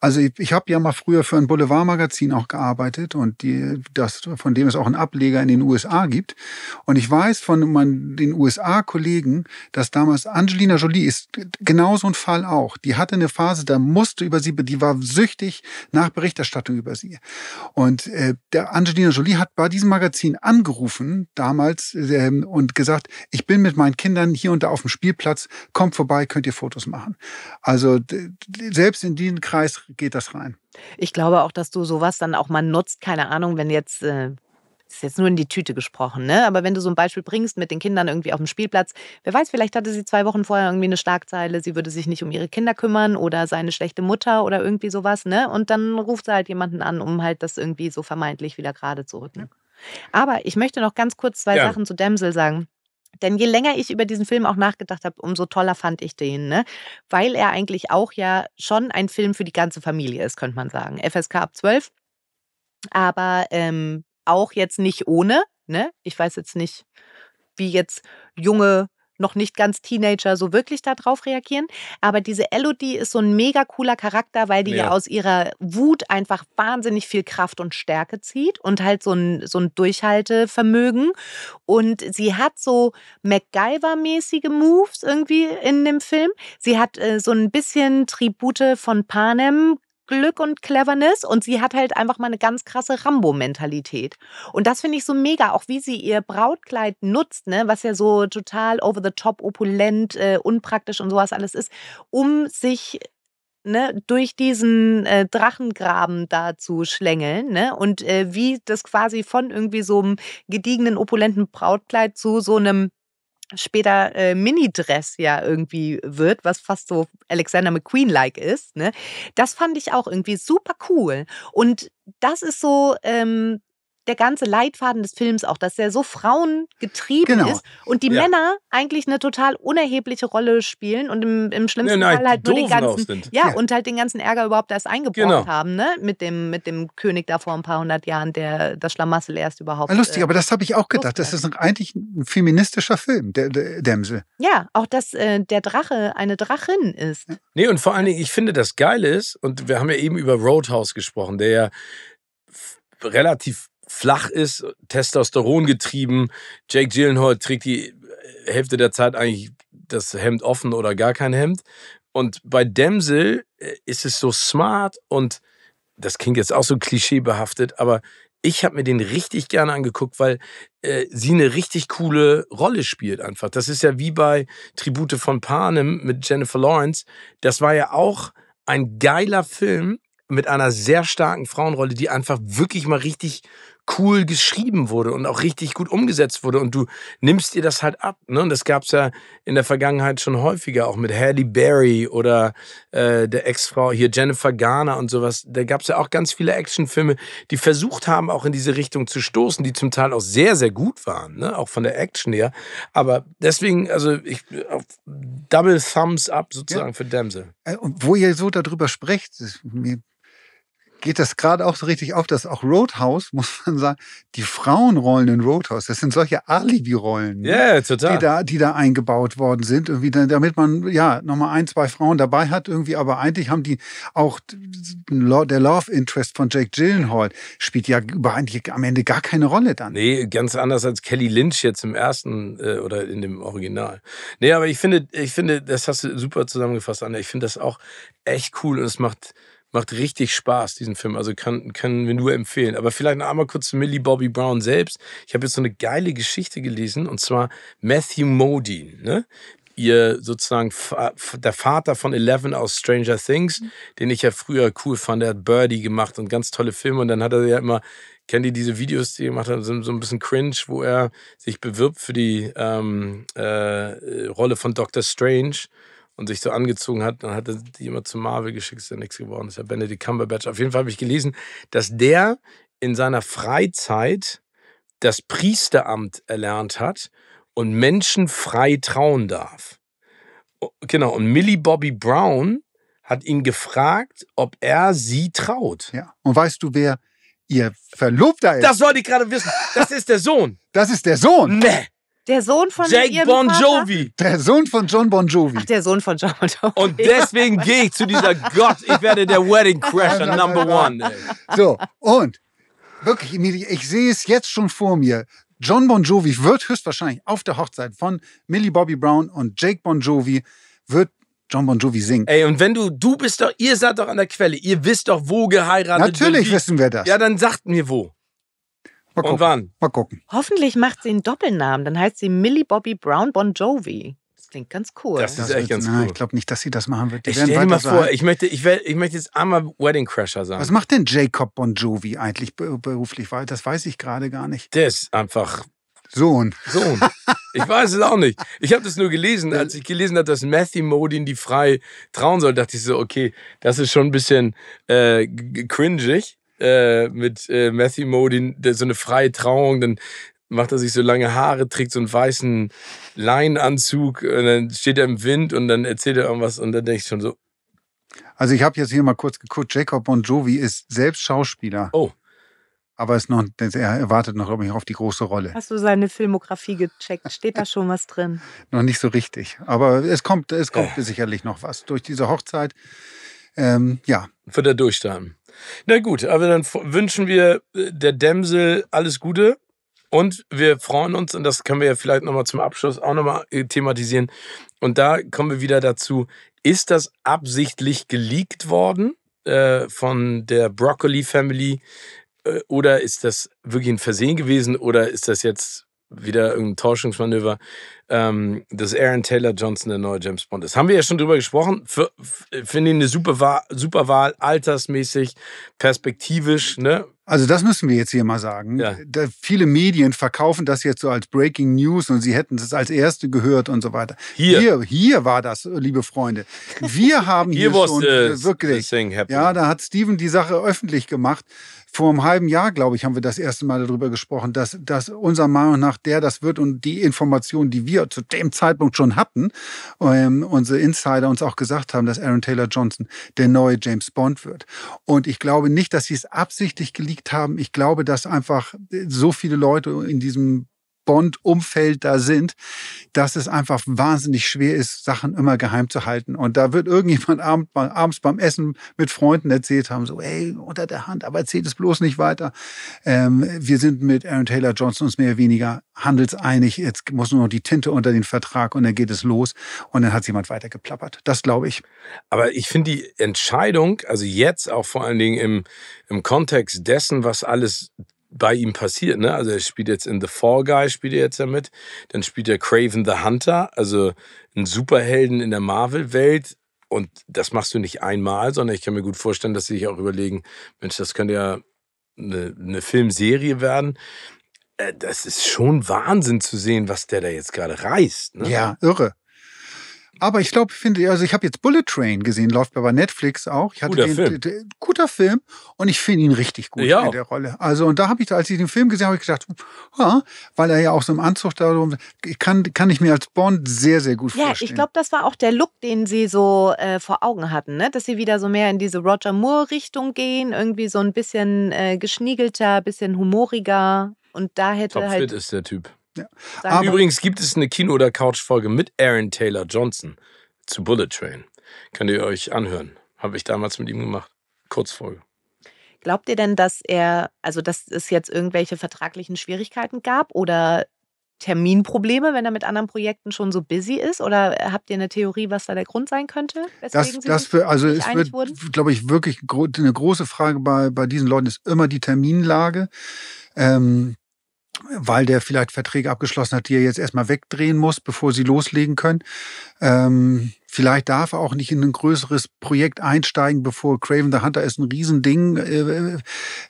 Also ich, ich habe ja mal früher für ein Boulevardmagazin auch gearbeitet und die, das, von dem es auch einen Ableger in den USA gibt. Und ich weiß von meinen, den USA-Kollegen, dass damals Angelina Jolie ist genau so ein Fall auch. Die hatte eine Phase, da musste über sie, die war süchtig nach Berichterstattung über sie. Und äh, der Angelina Jolie hat bei diesem Magazin angerufen damals äh, und gesagt, ich bin mit meinen Kindern hier und da auf dem Spiel Spielplatz, kommt vorbei, könnt ihr Fotos machen. Also selbst in diesen Kreis geht das rein. Ich glaube auch, dass du sowas dann auch mal nutzt, keine Ahnung, wenn jetzt äh ist jetzt nur in die Tüte gesprochen, ne? Aber wenn du so ein Beispiel bringst mit den Kindern irgendwie auf dem Spielplatz, wer weiß, vielleicht hatte sie zwei Wochen vorher irgendwie eine Schlagzeile, sie würde sich nicht um ihre Kinder kümmern oder seine schlechte Mutter oder irgendwie sowas, ne? Und dann ruft sie halt jemanden an, um halt das irgendwie so vermeintlich wieder gerade zu rücken. Aber ich möchte noch ganz kurz zwei ja. Sachen zu Dämsel sagen. Denn je länger ich über diesen Film auch nachgedacht habe, umso toller fand ich den, ne? weil er eigentlich auch ja schon ein Film für die ganze Familie ist, könnte man sagen. FSK ab 12, aber ähm, auch jetzt nicht ohne. Ne? Ich weiß jetzt nicht, wie jetzt junge noch nicht ganz Teenager so wirklich darauf reagieren. Aber diese Elodie ist so ein mega cooler Charakter, weil die ja. aus ihrer Wut einfach wahnsinnig viel Kraft und Stärke zieht und halt so ein, so ein Durchhaltevermögen. Und sie hat so MacGyver-mäßige Moves irgendwie in dem Film. Sie hat äh, so ein bisschen Tribute von Panem, Glück und Cleverness und sie hat halt einfach mal eine ganz krasse Rambo-Mentalität. Und das finde ich so mega, auch wie sie ihr Brautkleid nutzt, ne, was ja so total over the top, opulent, äh, unpraktisch und sowas alles ist, um sich Ne, durch diesen äh, Drachengraben da zu schlängeln ne? und äh, wie das quasi von irgendwie so einem gediegenen, opulenten Brautkleid zu so einem später äh, Mini-Dress ja irgendwie wird, was fast so Alexander McQueen-like ist. Ne? Das fand ich auch irgendwie super cool. Und das ist so, ähm, der ganze Leitfaden des Films auch, dass er so frauengetrieben genau. ist und die ja. Männer eigentlich eine total unerhebliche Rolle spielen und im, im schlimmsten ja, nein, Fall halt nur den ganzen, ja, ja, und halt den ganzen Ärger überhaupt erst eingebracht genau. haben, ne? Mit dem, mit dem König da vor ein paar hundert Jahren, der das Schlamassel erst überhaupt. Lustig, äh, aber das habe ich auch gedacht. Das ist eigentlich ein feministischer Film, der, der Dämsel. Ja, auch dass äh, der Drache eine Drachin ist. Nee, und vor allen Dingen, ich finde das geil ist, und wir haben ja eben über Roadhouse gesprochen, der ja relativ flach ist, Testosteron getrieben. Jake Gyllenhaal trägt die äh, Hälfte der Zeit eigentlich das Hemd offen oder gar kein Hemd. Und bei Demsel äh, ist es so smart und das klingt jetzt auch so klischeebehaftet, aber ich habe mir den richtig gerne angeguckt, weil äh, sie eine richtig coole Rolle spielt einfach. Das ist ja wie bei Tribute von Panem mit Jennifer Lawrence. Das war ja auch ein geiler Film mit einer sehr starken Frauenrolle, die einfach wirklich mal richtig cool geschrieben wurde und auch richtig gut umgesetzt wurde. Und du nimmst dir das halt ab. Ne? Und das gab es ja in der Vergangenheit schon häufiger, auch mit Halle Berry oder äh, der Ex-Frau hier Jennifer Garner und sowas. Da gab es ja auch ganz viele Actionfilme, die versucht haben, auch in diese Richtung zu stoßen, die zum Teil auch sehr, sehr gut waren, ne? auch von der Action her. Aber deswegen, also ich Double Thumbs up sozusagen ja. für Dämse. Äh, und wo ihr so darüber sprecht, mir geht das gerade auch so richtig auf, dass auch Roadhouse, muss man sagen, die Frauenrollen in Roadhouse, das sind solche Alibi-Rollen, yeah, ne? Die, da, die da eingebaut worden sind, irgendwie, damit man ja nochmal ein, zwei Frauen dabei hat, irgendwie, aber eigentlich haben die auch der Love Interest von Jake Gyllenhaal spielt ja eigentlich am Ende gar keine Rolle dann. Nee, ganz anders als Kelly Lynch jetzt im ersten äh, oder in dem Original. Nee, aber ich finde, ich finde, das hast du super zusammengefasst, Anne. Ich finde das auch echt cool und es macht macht richtig Spaß, diesen Film. Also können kann mir nur empfehlen. Aber vielleicht noch einmal kurz zu Millie Bobby Brown selbst. Ich habe jetzt so eine geile Geschichte gelesen und zwar Matthew Modine, ne? Ihr sozusagen der Vater von Eleven aus Stranger Things, mhm. den ich ja früher cool fand. Der hat Birdie gemacht und ganz tolle Filme. Und dann hat er ja immer, kennt ihr diese Videos, die er gemacht hat, sind so ein bisschen cringe, wo er sich bewirbt für die ähm, äh, Rolle von Doctor Strange und sich so angezogen hat, dann hat er die immer zu Marvel geschickt, ist ja nichts geworden. Das ist ja Benedict Cumberbatch. Auf jeden Fall habe ich gelesen, dass der in seiner Freizeit das Priesteramt erlernt hat und Menschen frei trauen darf. Genau, und Millie Bobby Brown hat ihn gefragt, ob er sie traut. Ja. Und weißt du, wer ihr Verlobter ist? Das wollte ich gerade wissen. Das ist der Sohn. Das ist der Sohn. Nee. Der Sohn von Jake Bon Jovi. Der Sohn von John Bon Jovi. Ach, der Sohn von John Bon Jovi. Und deswegen gehe ich zu dieser Gott, ich werde der Wedding Crasher Number One. Ey. So, und wirklich, ich sehe es jetzt schon vor mir. John Bon Jovi wird höchstwahrscheinlich auf der Hochzeit von Millie Bobby Brown und Jake Bon Jovi wird John Bon Jovi singen. Ey, und wenn du, du bist doch, ihr seid doch an der Quelle, ihr wisst doch, wo geheiratet wird. Natürlich wissen wir das. Ja, dann sagt mir wo. Mal gucken. Und wann? Mal gucken. Hoffentlich macht sie einen Doppelnamen. Dann heißt sie Millie Bobby Brown Bon Jovi. Das klingt ganz cool. Das, das ist echt ganz na, cool. Ich glaube nicht, dass sie das machen wird. Die ich stell dir mal sein. vor, ich möchte, ich, will, ich möchte jetzt einmal Wedding Crasher sagen. Was macht denn Jacob Bon Jovi eigentlich beruflich? Das weiß ich gerade gar nicht. Der ist einfach Sohn. Sohn. Ich weiß es auch nicht. Ich habe das nur gelesen. Als ich gelesen habe, dass Matthew Modin die frei trauen soll, dachte ich so, okay, das ist schon ein bisschen äh, cringig. Äh, mit äh, Matthew Mo der, so eine freie Trauung, dann macht er sich so lange Haare, trägt so einen weißen Leinenanzug und dann steht er im Wind und dann erzählt er irgendwas und dann denke ich schon so. Also ich habe jetzt hier mal kurz geguckt, Jacob Bon Jovi ist selbst Schauspieler. Oh. Aber ist noch, er wartet noch, glaube ich, auf die große Rolle. Hast du seine Filmografie gecheckt? Steht da schon was drin? noch nicht so richtig. Aber es kommt, es kommt äh. sicherlich noch was. Durch diese Hochzeit, ähm, ja. Wird er durchstarten. Na gut, aber dann wünschen wir äh, der Dämsel alles Gute. Und wir freuen uns, und das können wir ja vielleicht nochmal zum Abschluss auch nochmal äh, thematisieren. Und da kommen wir wieder dazu. Ist das absichtlich geleakt worden äh, von der Broccoli Family? Äh, oder ist das wirklich ein Versehen gewesen? Oder ist das jetzt wieder irgendein Täuschungsmanöver, ähm, dass Aaron Taylor Johnson der neue James Bond ist. Haben wir ja schon drüber gesprochen. Finde ich eine super Wahl, super Wahl, altersmäßig, perspektivisch, ne? Also das müssen wir jetzt hier mal sagen. Ja. viele Medien verkaufen das jetzt so als Breaking News und sie hätten es als erste gehört und so weiter. Hier, hier, hier war das, liebe Freunde. Wir haben hier, hier was, schon uh, wirklich. Ja, da hat Steven die Sache öffentlich gemacht vor einem halben Jahr, glaube ich, haben wir das erste Mal darüber gesprochen, dass, dass unserer Meinung nach der das wird und die Informationen, die wir zu dem Zeitpunkt schon hatten, ähm, unsere Insider uns auch gesagt haben, dass Aaron Taylor Johnson der neue James Bond wird. Und ich glaube nicht, dass sie es absichtlich geleakt haben. Ich glaube, dass einfach so viele Leute in diesem Bond-Umfeld da sind, dass es einfach wahnsinnig schwer ist, Sachen immer geheim zu halten. Und da wird irgendjemand abends beim Essen mit Freunden erzählt haben, so, ey, unter der Hand, aber erzählt es bloß nicht weiter. Ähm, wir sind mit Aaron Taylor Johnson uns mehr oder weniger handelseinig. Jetzt muss nur noch die Tinte unter den Vertrag und dann geht es los. Und dann hat jemand weiter geplappert. Das glaube ich. Aber ich finde die Entscheidung, also jetzt auch vor allen Dingen im, im Kontext dessen, was alles bei ihm passiert. Ne? Also er spielt jetzt in The Fall Guy, spielt er jetzt damit. Dann spielt er Craven the Hunter, also ein Superhelden in der Marvel-Welt. Und das machst du nicht einmal, sondern ich kann mir gut vorstellen, dass sie sich auch überlegen, Mensch, das könnte ja eine, eine Filmserie werden äh, das ist schon Wahnsinn zu sehen, was der da jetzt gerade reißt. Ne? Ja, irre. Aber ich glaube, finde, also ich habe jetzt Bullet Train gesehen, läuft bei Netflix auch. guter den, Film. Den, guter Film und ich finde ihn richtig gut ja. in der Rolle. Also und da habe ich, als ich den Film gesehen habe, ich gedacht, ja, weil er ja auch so im Anzug da rum, kann, kann ich mir als Bond sehr, sehr gut ja, vorstellen. Ja, ich glaube, das war auch der Look, den sie so äh, vor Augen hatten, ne? dass sie wieder so mehr in diese Roger Moore-Richtung gehen, irgendwie so ein bisschen äh, geschniegelter, bisschen humoriger. Und da hätte Topfit halt. ist der Typ. Ja. Übrigens gibt es eine Kino- oder Couch-Folge mit Aaron Taylor Johnson zu Bullet Train. Könnt ihr euch anhören. Habe ich damals mit ihm gemacht. Kurzfolge. Glaubt ihr denn, dass er, also dass es jetzt irgendwelche vertraglichen Schwierigkeiten gab oder Terminprobleme, wenn er mit anderen Projekten schon so busy ist? Oder habt ihr eine Theorie, was da der Grund sein könnte? Das, das für, also es wird, glaube ich, wirklich eine große Frage bei, bei diesen Leuten ist immer die Terminlage. Ähm, weil der vielleicht Verträge abgeschlossen hat, die er jetzt erstmal wegdrehen muss, bevor sie loslegen können. Ähm, vielleicht darf er auch nicht in ein größeres Projekt einsteigen, bevor Craven the Hunter ist ein Riesending, äh,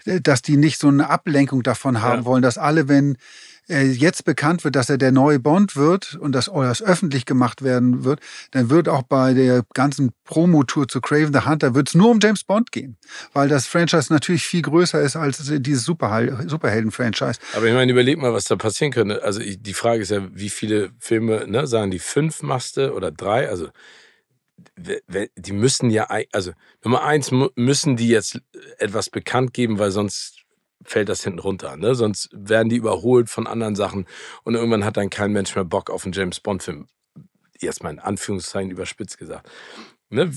äh dass die nicht so eine Ablenkung davon haben ja. wollen, dass alle, wenn äh, jetzt bekannt wird, dass er der neue Bond wird und dass das öffentlich gemacht werden wird, dann wird auch bei der ganzen Promotour zu Craven the Hunter wird es nur um James Bond gehen, weil das Franchise natürlich viel größer ist als dieses Superhelden-Franchise. Aber ich meine, überleg mal, was da passieren könnte. Also ich, die Frage ist ja, wie viele Filme, ne, sagen die fünf Maste oder drei? Also die müssen ja, also Nummer eins müssen die jetzt etwas bekannt geben, weil sonst fällt das hinten runter. Ne? Sonst werden die überholt von anderen Sachen und irgendwann hat dann kein Mensch mehr Bock auf einen James Bond-Film. Erstmal in Anführungszeichen überspitzt gesagt. Ne?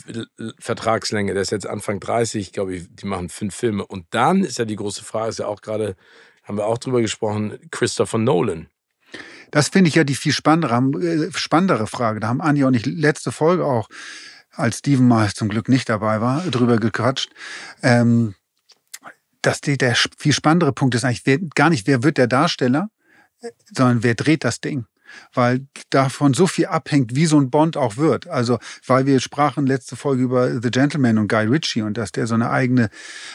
Vertragslänge, der ist jetzt Anfang 30, glaube ich, die machen fünf Filme. Und dann ist ja die große Frage, ist ja auch gerade, haben wir auch drüber gesprochen, Christopher Nolan. Das finde ich ja die viel spannendere, äh, spannendere Frage. Da haben Anja und ich letzte Folge auch als Steven Miles zum Glück nicht dabei war, drüber gequatscht. Ähm, dass die, der viel spannendere Punkt ist eigentlich wer, gar nicht, wer wird der Darsteller, äh, sondern wer dreht das Ding weil davon so viel abhängt, wie so ein Bond auch wird. Also, weil wir sprachen letzte Folge über The Gentleman und Guy Ritchie und dass der so eine eigene,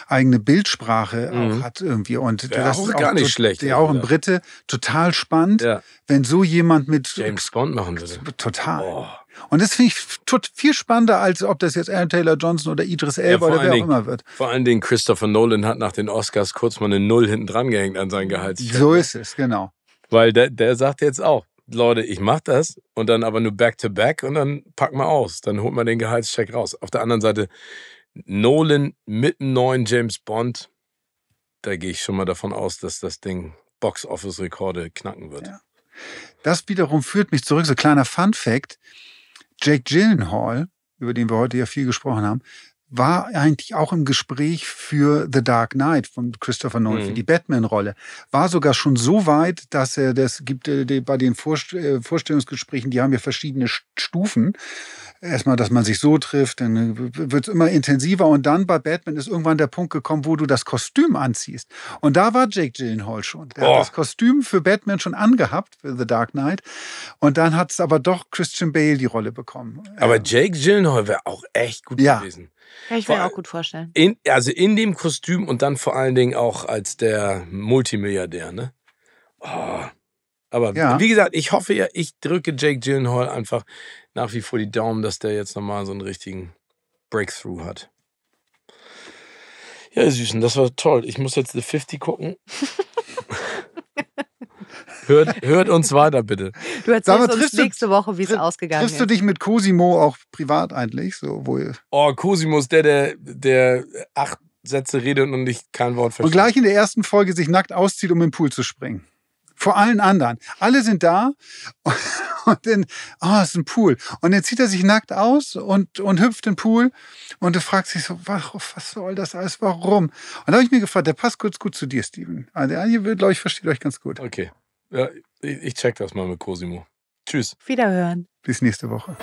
eigene Bildsprache mhm. auch hat irgendwie. Und ja, das auch ist gar nicht so, schlecht. Der auch ein Brite, total spannend, ja. wenn so jemand mit James Bond machen würde. Total. Oh. Und das finde ich tut viel spannender, als ob das jetzt Aaron Taylor Johnson oder Idris Elba ja, oder wer Dingen, auch immer wird. Vor allen Dingen Christopher Nolan hat nach den Oscars kurz mal eine Null hinten dran gehängt an sein Gehalt. So ne? ist es, genau. Weil der, der sagt jetzt auch, Leute, ich mach das und dann aber nur back-to-back und dann packen wir aus. Dann holt man den Gehaltscheck raus. Auf der anderen Seite, Nolan mit einem neuen James Bond, da gehe ich schon mal davon aus, dass das Ding Box-Office-Rekorde knacken wird. Ja. Das wiederum führt mich zurück, so kleiner Fun-Fact. Jake Gyllenhaal, über den wir heute ja viel gesprochen haben, war eigentlich auch im Gespräch für The Dark Knight von Christopher Nolan, mhm. für die Batman-Rolle. War sogar schon so weit, dass er, das gibt äh, bei den äh, Vorstellungsgesprächen, die haben ja verschiedene Stufen. Erstmal, dass man sich so trifft, dann äh, wird es immer intensiver und dann bei Batman ist irgendwann der Punkt gekommen, wo du das Kostüm anziehst. Und da war Jake Gyllenhaal schon. Der oh. hat das Kostüm für Batman schon angehabt, für The Dark Knight. Und dann hat es aber doch Christian Bale die Rolle bekommen. Aber ähm, Jake Gyllenhaal wäre auch echt gut ja. gewesen. Kann ich mir vor, auch gut vorstellen. In, also in dem Kostüm und dann vor allen Dingen auch als der Multimilliardär, ne? Oh. Aber ja. wie gesagt, ich hoffe ja, ich drücke Jake Gyllenhaal einfach nach wie vor die Daumen, dass der jetzt nochmal so einen richtigen Breakthrough hat. Ja, ihr Süßen, das war toll. Ich muss jetzt The 50 gucken. Hört, hört uns weiter bitte. Du erzählst uns triffst nächste Woche, wie es ausgegangen ist. Triffst du dich mit Cosimo auch privat eigentlich? So, wo oh, Cosimo ist der, der, der acht Sätze redet und nicht kein Wort versteht. Und gleich in der ersten Folge sich nackt auszieht, um im Pool zu springen. Vor allen anderen. Alle sind da und dann, oh, ah, es ist ein Pool. Und dann zieht er sich nackt aus und, und hüpft in den Pool und du fragst dich so, warum, was soll das alles, warum? Und da habe ich mir gefragt, der passt kurz gut zu dir, Steven. Also der hier, glaube ich, versteht euch ganz gut. Okay. Ja, ich, ich check das mal mit Cosimo. Tschüss. Wiederhören. Bis nächste Woche.